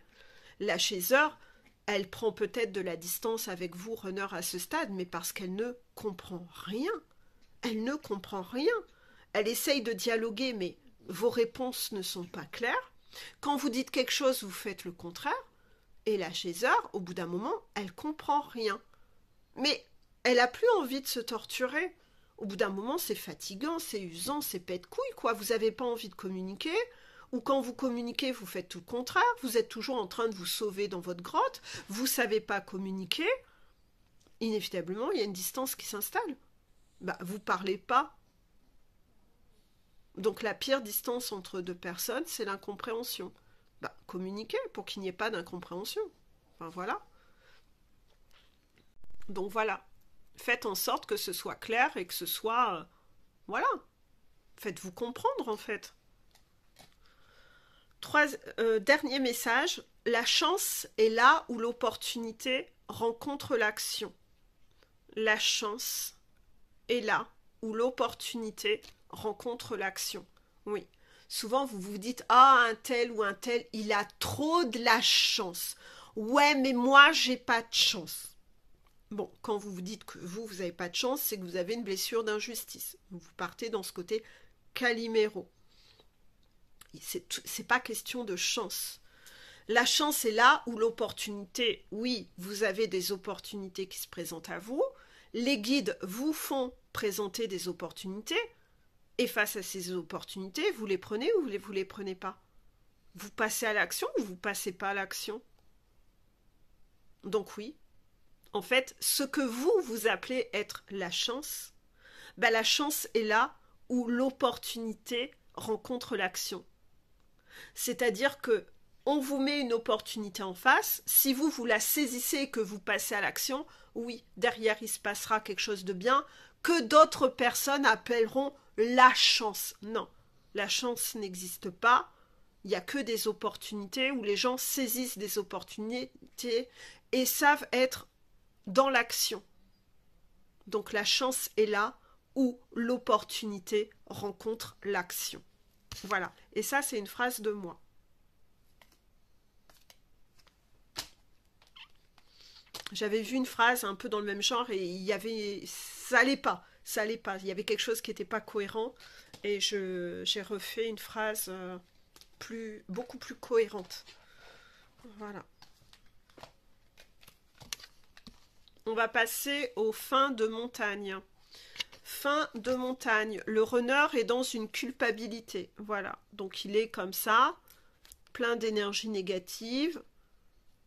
La chaiseur, elle prend peut-être de la distance avec vous, runner, à ce stade, mais parce qu'elle ne comprend rien. Elle ne comprend rien. Elle essaye de dialoguer, mais vos réponses ne sont pas claires quand vous dites quelque chose, vous faites le contraire, et la chaiseur, au bout d'un moment, elle comprend rien. Mais elle a plus envie de se torturer. Au bout d'un moment, c'est fatigant, c'est usant, c'est pète couille, quoi. Vous n'avez pas envie de communiquer, ou quand vous communiquez, vous faites tout le contraire, vous êtes toujours en train de vous sauver dans votre grotte, vous savez pas communiquer. Inévitablement, il y a une distance qui s'installe. Bah, vous parlez pas donc la pire distance entre deux personnes, c'est l'incompréhension. Bah, pour qu'il n'y ait pas d'incompréhension. Enfin voilà. Donc voilà. Faites en sorte que ce soit clair et que ce soit... Euh, voilà. Faites-vous comprendre en fait. Trois, euh, dernier message. La chance est là où l'opportunité rencontre l'action. La chance est là où l'opportunité rencontre l'action. Oui. Souvent, vous vous dites Ah, un tel ou un tel, il a trop de la chance. Ouais, mais moi, j'ai pas de chance. Bon, quand vous vous dites que vous, vous n'avez pas de chance, c'est que vous avez une blessure d'injustice. Vous partez dans ce côté caliméro. C'est pas question de chance. La chance est là où l'opportunité. Oui, vous avez des opportunités qui se présentent à vous. Les guides vous font présenter des opportunités. Et face à ces opportunités, vous les prenez ou vous les, vous les prenez pas Vous passez à l'action ou vous passez pas à l'action Donc oui, en fait, ce que vous, vous appelez être la chance, bah, la chance est là où l'opportunité rencontre l'action. C'est-à-dire que on vous met une opportunité en face, si vous vous la saisissez et que vous passez à l'action, oui, derrière il se passera quelque chose de bien que d'autres personnes appelleront la chance. Non, la chance n'existe pas. Il n'y a que des opportunités où les gens saisissent des opportunités et savent être dans l'action. Donc la chance est là où l'opportunité rencontre l'action. Voilà. Et ça, c'est une phrase de moi. J'avais vu une phrase un peu dans le même genre et il y avait ça n'allait pas ça allait pas. Il y avait quelque chose qui n'était pas cohérent et j'ai refait une phrase euh, plus, beaucoup plus cohérente. Voilà. On va passer aux fins de montagne. Fin de montagne. Le runner est dans une culpabilité. Voilà. Donc il est comme ça, plein d'énergie négative.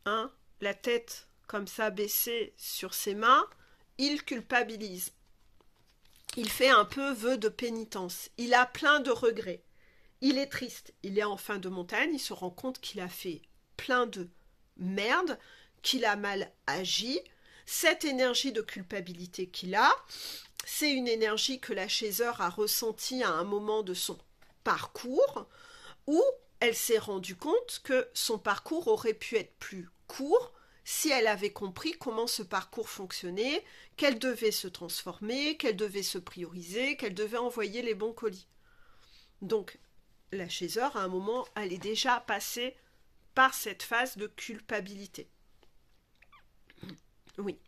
Hein, la tête comme ça baissée sur ses mains. Il culpabilise il fait un peu vœu de pénitence. Il a plein de regrets. Il est triste. Il est en fin de montagne. Il se rend compte qu'il a fait plein de merde, qu'il a mal agi. Cette énergie de culpabilité qu'il a, c'est une énergie que la chaiseur a ressentie à un moment de son parcours où elle s'est rendue compte que son parcours aurait pu être plus court si elle avait compris comment ce parcours fonctionnait, qu'elle devait se transformer, qu'elle devait se prioriser, qu'elle devait envoyer les bons colis. Donc, la chaiseur, à un moment, elle est déjà passée par cette phase de culpabilité. Oui.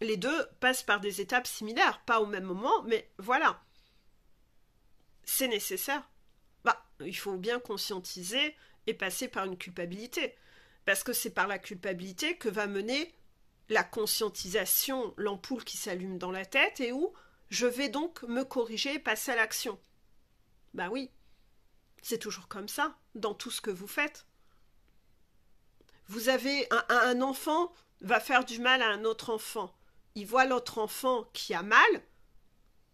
Les deux passent par des étapes similaires, pas au même moment, mais voilà. C'est nécessaire. Bah, il faut bien conscientiser et passer par une culpabilité. Parce que c'est par la culpabilité que va mener la conscientisation, l'ampoule qui s'allume dans la tête et où je vais donc me corriger et passer à l'action. Ben oui, c'est toujours comme ça dans tout ce que vous faites. Vous avez un, un enfant va faire du mal à un autre enfant. Il voit l'autre enfant qui a mal.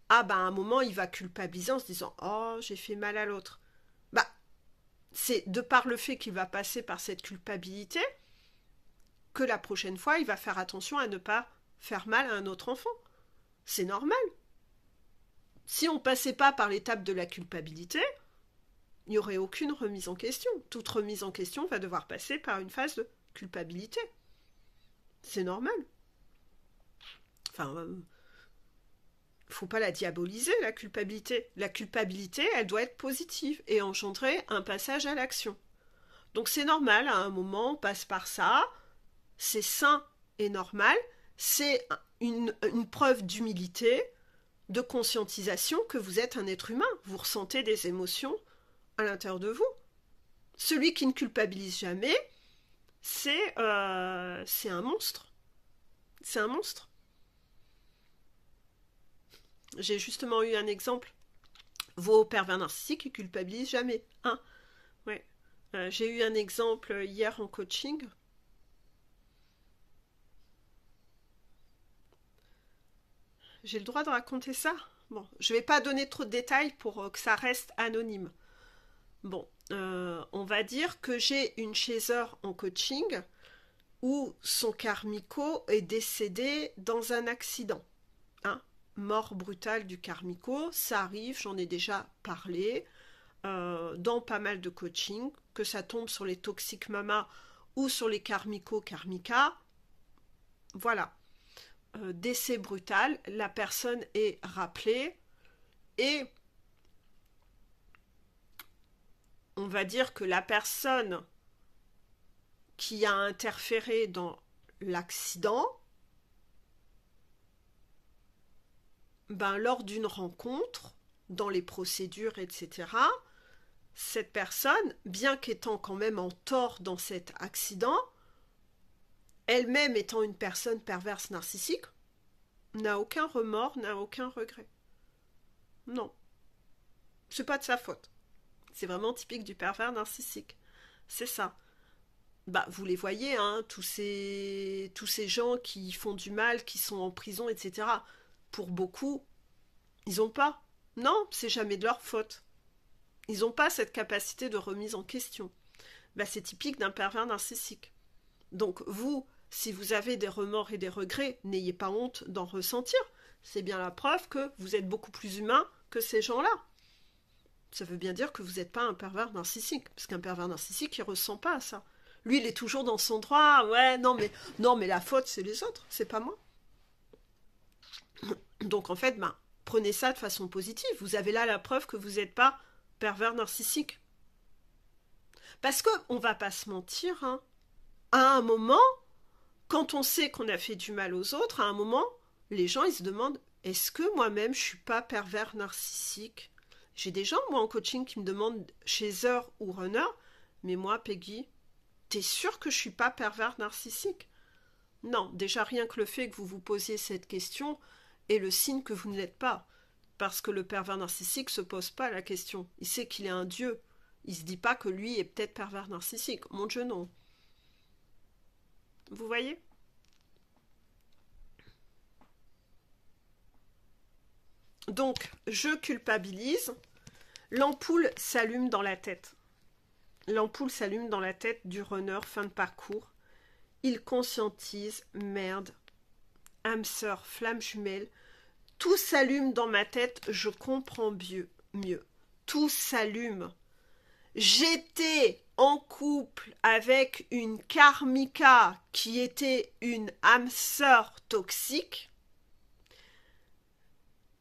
Ah ben à un moment il va culpabiliser en se disant Oh, j'ai fait mal à l'autre c'est de par le fait qu'il va passer par cette culpabilité que la prochaine fois, il va faire attention à ne pas faire mal à un autre enfant. C'est normal. Si on ne passait pas par l'étape de la culpabilité, il n'y aurait aucune remise en question. Toute remise en question va devoir passer par une phase de culpabilité. C'est normal. Enfin, euh, faut pas la diaboliser, la culpabilité. La culpabilité, elle doit être positive et engendrer un passage à l'action. Donc c'est normal, à un moment, on passe par ça, c'est sain et normal, c'est une, preuve d'humilité, de conscientisation que vous êtes un être humain, vous ressentez des émotions à l'intérieur de vous. Celui qui ne culpabilise jamais, c'est euh, un monstre. C'est un monstre. J'ai justement eu un exemple. Vos pervers narcissiques, ne culpabilisent jamais. Hein ouais. Euh, j'ai eu un exemple hier en coaching. J'ai le droit de raconter ça Bon, je ne vais pas donner trop de détails pour euh, que ça reste anonyme. Bon, euh, on va dire que j'ai une chaiseur en coaching où son karmico est décédé dans un accident mort brutale du karmico, ça arrive, j'en ai déjà parlé euh, dans pas mal de coaching, que ça tombe sur les toxiques mamas ou sur les karmico karmica Voilà. Euh, décès brutal, la personne est rappelée et on va dire que la personne qui a interféré dans l'accident ben, lors d'une rencontre, dans les procédures, etc., cette personne, bien qu'étant quand même en tort dans cet accident, elle-même étant une personne perverse narcissique, n'a aucun remords, n'a aucun regret. Non. C'est pas de sa faute. C'est vraiment typique du pervers narcissique. C'est ça. Bah, vous les voyez, hein, tous ces, tous ces gens qui font du mal, qui sont en prison, etc pour beaucoup, ils n'ont pas. Non, c'est jamais de leur faute. Ils n'ont pas cette capacité de remise en question. Bah, c'est typique d'un pervers narcissique. Donc vous, si vous avez des remords et des regrets, n'ayez pas honte d'en ressentir. C'est bien la preuve que vous êtes beaucoup plus humain que ces gens-là. Ça veut bien dire que vous n'êtes pas un pervers narcissique, parce qu'un pervers narcissique, il ressent pas ça. Lui, il est toujours dans son droit. Ouais, non mais non mais la faute c'est les autres, c'est pas moi. Donc en fait, ben, prenez ça de façon positive. Vous avez là la preuve que vous n'êtes pas pervers narcissique. Parce que on va pas se mentir, hein, à un moment, quand on sait qu'on a fait du mal aux autres, à un moment, les gens ils se demandent est-ce que moi-même je suis pas pervers narcissique J'ai des gens moi en coaching qui me demandent chez heure ou runner, mais moi Peggy, t'es sûr que je suis pas pervers narcissique Non, déjà rien que le fait que vous vous posiez cette question, est le signe que vous ne l'êtes pas. Parce que le pervers narcissique se pose pas la question. Il sait qu'il est un dieu. Il se dit pas que lui est peut-être pervers narcissique. Mon Dieu, non. Vous voyez Donc, je culpabilise. L'ampoule s'allume dans la tête. L'ampoule s'allume dans la tête du runner fin de parcours. Il conscientise, merde, âme sœur, flamme jumelle, tout s'allume dans ma tête, je comprends mieux. mieux. Tout s'allume. J'étais en couple avec une karmika qui était une âme sœur toxique.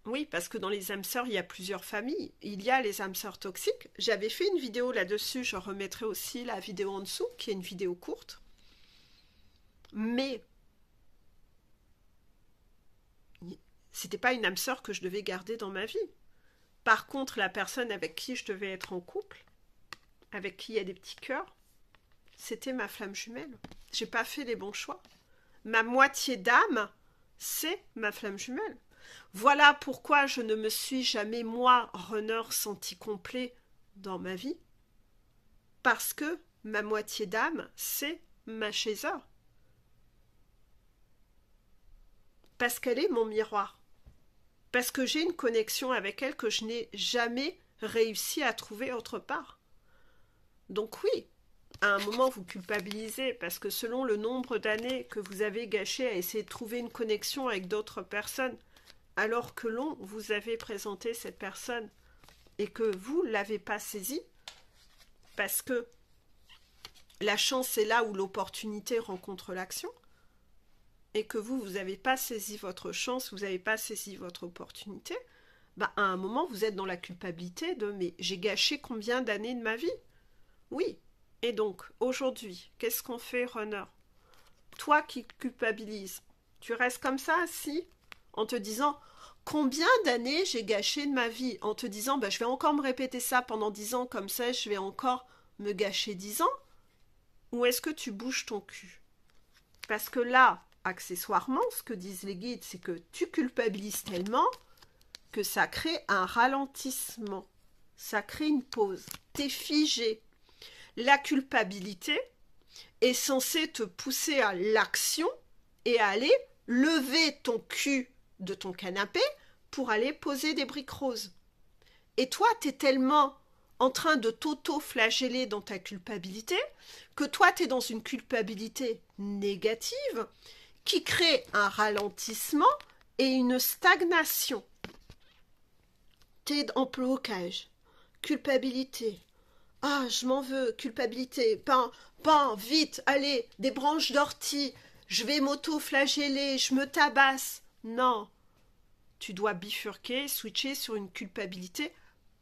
Oui, parce que dans les âmes sœurs, il y a plusieurs familles. Il y a les âmes sœurs toxiques. J'avais fait une vidéo là-dessus, je remettrai aussi la vidéo en dessous, qui est une vidéo courte. Mais c'était pas une âme sœur que je devais garder dans ma vie. Par contre, la personne avec qui je devais être en couple, avec qui il y a des petits cœurs, c'était ma flamme jumelle. J'ai pas fait les bons choix. Ma moitié d'âme, c'est ma flamme jumelle. Voilà pourquoi je ne me suis jamais, moi, runner, senti complet dans ma vie. Parce que ma moitié d'âme, c'est ma chaiseur. Parce qu'elle est mon miroir parce que j'ai une connexion avec elle que je n'ai jamais réussi à trouver autre part. Donc oui, à un moment vous culpabilisez parce que selon le nombre d'années que vous avez gâchées à essayer de trouver une connexion avec d'autres personnes, alors que l'on vous avait présenté cette personne et que vous ne l'avez pas saisie, parce que la chance est là où l'opportunité rencontre l'action, et que vous, vous n'avez pas saisi votre chance, vous n'avez pas saisi votre opportunité, bah, à un moment, vous êtes dans la culpabilité de mais j'ai gâché combien d'années de ma vie Oui. Et donc, aujourd'hui, qu'est-ce qu'on fait, runner Toi qui culpabilises, tu restes comme ça, assis, en te disant combien d'années j'ai gâché de ma vie, en te disant bah, je vais encore me répéter ça pendant dix ans, comme ça, je vais encore me gâcher 10 ans Ou est-ce que tu bouges ton cul Parce que là, accessoirement, ce que disent les guides, c'est que tu culpabilises tellement que ça crée un ralentissement, ça crée une pause, t'es figé. La culpabilité est censée te pousser à l'action et à aller lever ton cul de ton canapé pour aller poser des briques roses. Et toi, t'es tellement en train de t'auto-flageller dans ta culpabilité que toi, t'es dans une culpabilité négative qui crée un ralentissement et une stagnation. T'es en blocage, culpabilité. Ah, je m'en veux, culpabilité. Pain, pain, vite, allez, des branches d'ortie. Je vais m'auto-flageller, je me tabasse. Non. Tu dois bifurquer, switcher sur une culpabilité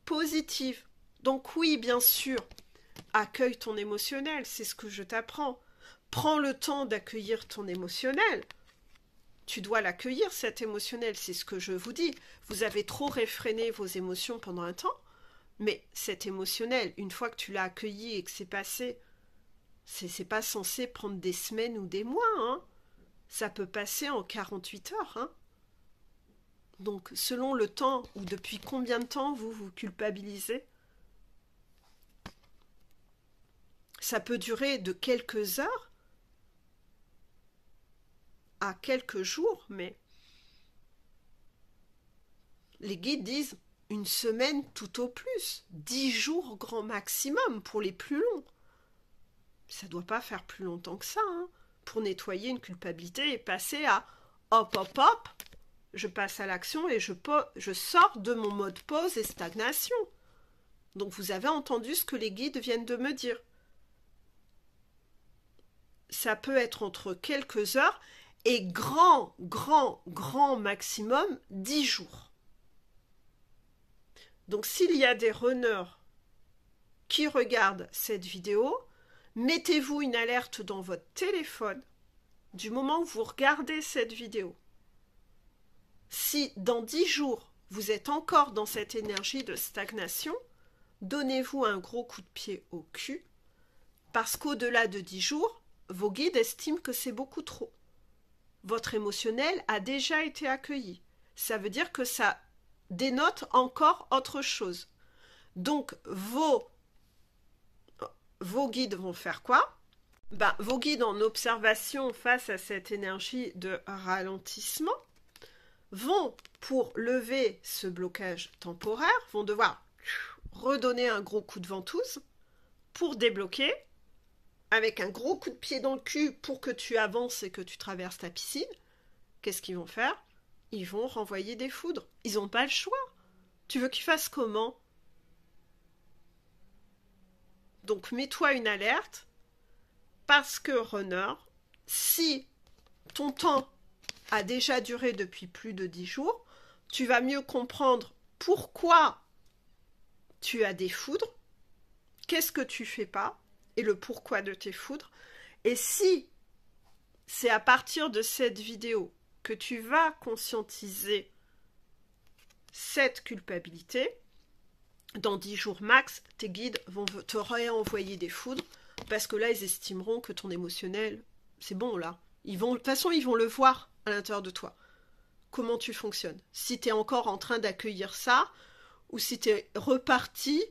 positive. Donc oui, bien sûr, accueille ton émotionnel, c'est ce que je t'apprends prends le temps d'accueillir ton émotionnel. Tu dois l'accueillir, cet émotionnel, c'est ce que je vous dis. Vous avez trop réfréné vos émotions pendant un temps, mais cet émotionnel, une fois que tu l'as accueilli et que c'est passé, c'est pas censé prendre des semaines ou des mois, hein. Ça peut passer en 48 heures, hein. Donc, selon le temps ou depuis combien de temps vous vous culpabilisez, ça peut durer de quelques heures quelques jours, mais les guides disent une semaine tout au plus, dix jours grand maximum pour les plus longs. Ça doit pas faire plus longtemps que ça, hein. pour nettoyer une culpabilité et passer à hop hop hop, je passe à l'action et je, je sors de mon mode pause et stagnation. Donc vous avez entendu ce que les guides viennent de me dire. Ça peut être entre quelques heures et grand, grand, grand maximum 10 jours. Donc s'il y a des runners qui regardent cette vidéo, mettez-vous une alerte dans votre téléphone du moment où vous regardez cette vidéo. Si dans dix jours, vous êtes encore dans cette énergie de stagnation, donnez-vous un gros coup de pied au cul, parce qu'au-delà de 10 jours, vos guides estiment que c'est beaucoup trop votre émotionnel a déjà été accueilli. Ça veut dire que ça dénote encore autre chose. Donc vos, vos guides vont faire quoi ben, Vos guides en observation face à cette énergie de ralentissement vont, pour lever ce blocage temporaire, vont devoir redonner un gros coup de ventouse pour débloquer avec un gros coup de pied dans le cul pour que tu avances et que tu traverses ta piscine, qu'est-ce qu'ils vont faire Ils vont renvoyer des foudres. Ils n'ont pas le choix. Tu veux qu'ils fassent comment Donc mets-toi une alerte parce que runner, si ton temps a déjà duré depuis plus de 10 jours, tu vas mieux comprendre pourquoi tu as des foudres, qu'est-ce que tu fais pas et le pourquoi de tes foudres. Et si c'est à partir de cette vidéo que tu vas conscientiser cette culpabilité, dans dix jours max, tes guides vont te réenvoyer des foudres parce que là, ils estimeront que ton émotionnel, c'est bon là. Ils vont, de toute façon, ils vont le voir à l'intérieur de toi. Comment tu fonctionnes. Si tu es encore en train d'accueillir ça ou si tu es reparti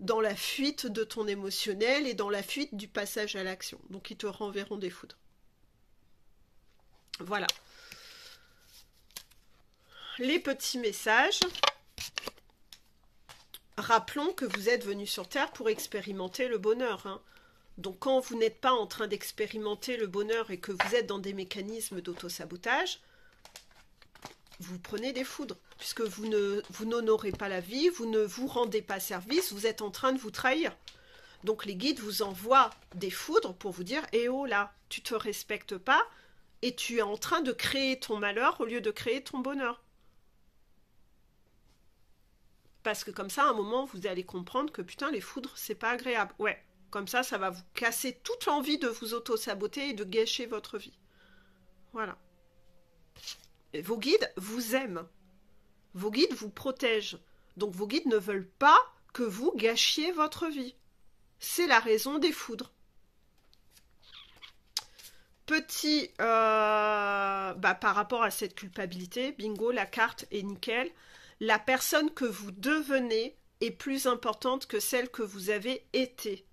dans la fuite de ton émotionnel et dans la fuite du passage à l'action. Donc ils te renverront des foudres. Voilà. Les petits messages. Rappelons que vous êtes venu sur Terre pour expérimenter le bonheur. Hein. Donc quand vous n'êtes pas en train d'expérimenter le bonheur et que vous êtes dans des mécanismes d'auto sabotage vous prenez des foudres, puisque vous ne vous n'honorez pas la vie, vous ne vous rendez pas service, vous êtes en train de vous trahir. Donc les guides vous envoient des foudres pour vous dire Eh oh là, tu te respectes pas et tu es en train de créer ton malheur au lieu de créer ton bonheur. Parce que comme ça, à un moment, vous allez comprendre que putain, les foudres, c'est pas agréable. Ouais, comme ça, ça va vous casser toute l'envie de vous auto-saboter et de gâcher votre vie. Voilà. Vos guides vous aiment. Vos guides vous protègent. Donc vos guides ne veulent pas que vous gâchiez votre vie. C'est la raison des foudres. Petit, euh, bah, par rapport à cette culpabilité, bingo, la carte est nickel. La personne que vous devenez est plus importante que celle que vous avez été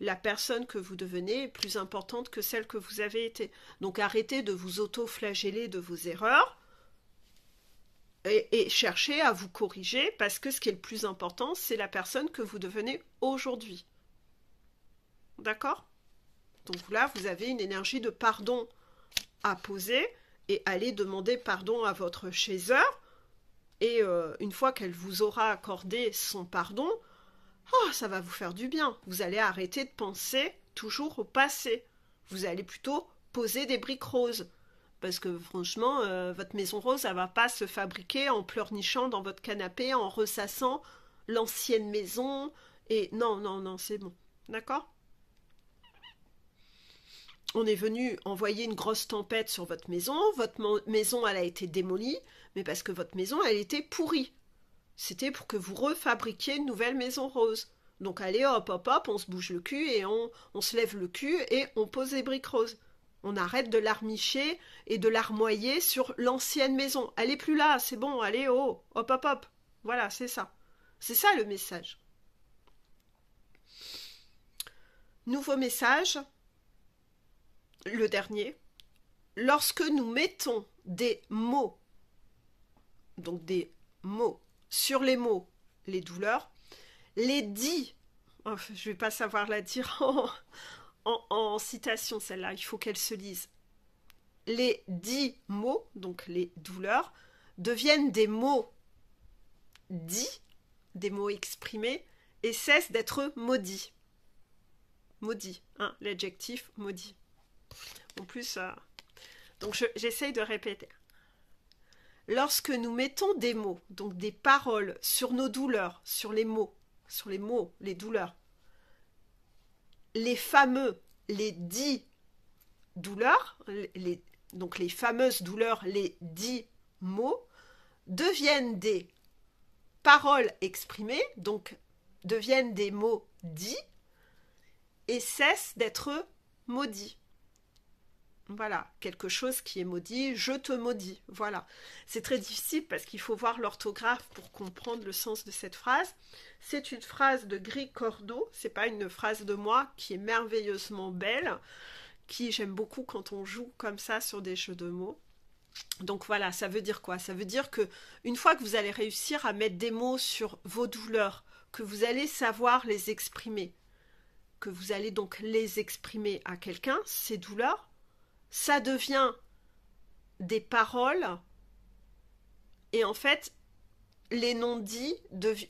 la personne que vous devenez est plus importante que celle que vous avez été. Donc arrêtez de vous auto-flageller de vos erreurs et, cherchez à vous corriger parce que ce qui est le plus important, c'est la personne que vous devenez aujourd'hui. D'accord Donc là, vous avez une énergie de pardon à poser et allez demander pardon à votre chaiseur. Et euh, une fois qu'elle vous aura accordé son pardon, Oh, ça va vous faire du bien. Vous allez arrêter de penser toujours au passé. Vous allez plutôt poser des briques roses. Parce que franchement, euh, votre maison rose, elle va pas se fabriquer en pleurnichant dans votre canapé, en ressassant l'ancienne maison. Et non, non, non, c'est bon. D'accord on est venu envoyer une grosse tempête sur votre maison, votre maison elle a été démolie, mais parce que votre maison elle était pourrie. C'était pour que vous refabriquiez une nouvelle maison rose. Donc allez, hop, hop, hop, on se bouge le cul et on, se lève le cul et on pose des briques roses. On arrête de l'armicher et de l'armoyer sur l'ancienne maison. Elle est plus là, c'est bon, allez, oh, hop, hop, hop. Voilà, c'est ça. C'est ça le message. Nouveau message, le dernier. Lorsque nous mettons des mots, donc des mots sur les mots, les douleurs, les dits, oh, je vais pas savoir la dire en, en, citation celle-là, il faut qu'elle se lise, les dits mots, donc les douleurs, deviennent des mots dits, des mots exprimés, et cessent d'être maudits. Maudits, hein, l'adjectif maudit. En plus, euh, donc j'essaye de répéter lorsque nous mettons des mots, donc des paroles sur nos douleurs, sur les mots, sur les mots, les douleurs, les fameux, les dix douleurs, donc les fameuses douleurs, les dix mots, deviennent des paroles exprimées, donc deviennent des mots dits, et cessent d'être maudits. Voilà, quelque chose qui est maudit, je te maudis. Voilà. C'est très difficile parce qu'il faut voir l'orthographe pour comprendre le sens de cette phrase. C'est une phrase de Gris Cordeau, c'est pas une phrase de moi qui est merveilleusement belle, qui j'aime beaucoup quand on joue comme ça sur des jeux de mots. Donc voilà, ça veut dire quoi Ça veut dire que une fois que vous allez réussir à mettre des mots sur vos douleurs, que vous allez savoir les exprimer, que vous allez donc les exprimer à quelqu'un, ces douleurs, ça devient des paroles et en fait les non-dits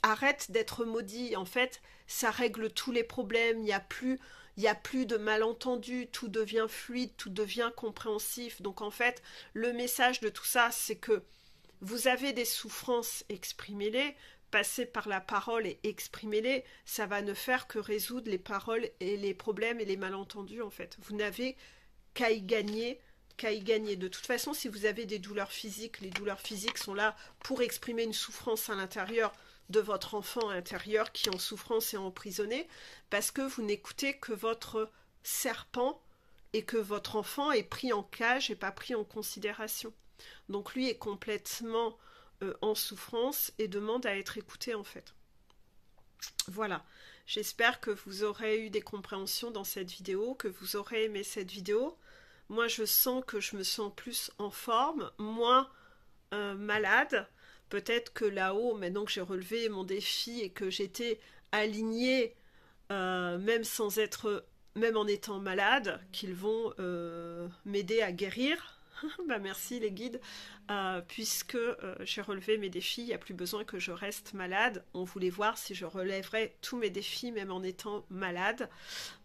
arrêtent d'être maudits. En fait, ça règle tous les problèmes. Il n'y a plus, il a plus de malentendus. Tout devient fluide, tout devient compréhensif. Donc en fait, le message de tout ça, c'est que vous avez des souffrances, exprimez-les. Passez par la parole et exprimez-les. Ça va ne faire que résoudre les paroles et les problèmes et les malentendus. En fait, vous n'avez qu'à y gagner qu'à y gagner. De toute façon, si vous avez des douleurs physiques, les douleurs physiques sont là pour exprimer une souffrance à l'intérieur de votre enfant intérieur qui en souffrance est emprisonné, parce que vous n'écoutez que votre serpent et que votre enfant est pris en cage et pas pris en considération. Donc lui est complètement euh, en souffrance et demande à être écouté en fait. Voilà, j'espère que vous aurez eu des compréhensions dans cette vidéo, que vous aurez aimé cette vidéo moi je sens que je me sens plus en forme, moins euh, malade. Peut-être que là-haut, maintenant que j'ai relevé mon défi et que j'étais alignée, euh, même sans être, même en étant malade, qu'ils vont euh, m'aider à guérir. bah merci les guides, puisque j'ai relevé mes défis, il n'y a plus besoin que je reste malade. On voulait voir si je relèverais tous mes défis, même en étant malade.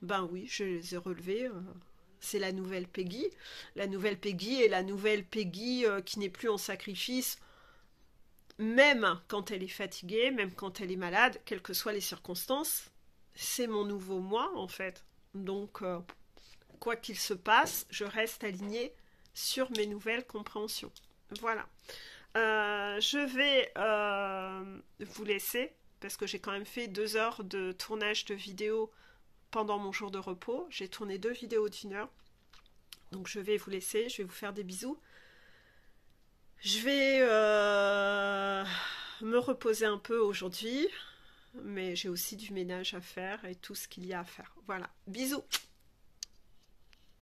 Ben oui, je les ai relevés c'est la nouvelle Peggy. La nouvelle Peggy est la nouvelle Peggy euh, qui n'est plus en sacrifice, même quand elle est fatiguée, même quand elle est malade, quelles que soient les circonstances. C'est mon nouveau moi, en fait. Donc, euh, quoi qu'il se passe, je reste alignée sur mes nouvelles compréhensions. Voilà. Euh, je vais vous laisser parce que j'ai quand même fait deux heures de tournage de vidéo pendant mon jour de repos. J'ai tourné deux vidéos d'une heure. Donc je vais vous laisser, je vais vous faire des bisous. Je vais euh, me reposer un peu aujourd'hui, mais j'ai aussi du ménage à faire et tout ce qu'il y a à faire. Voilà, bisous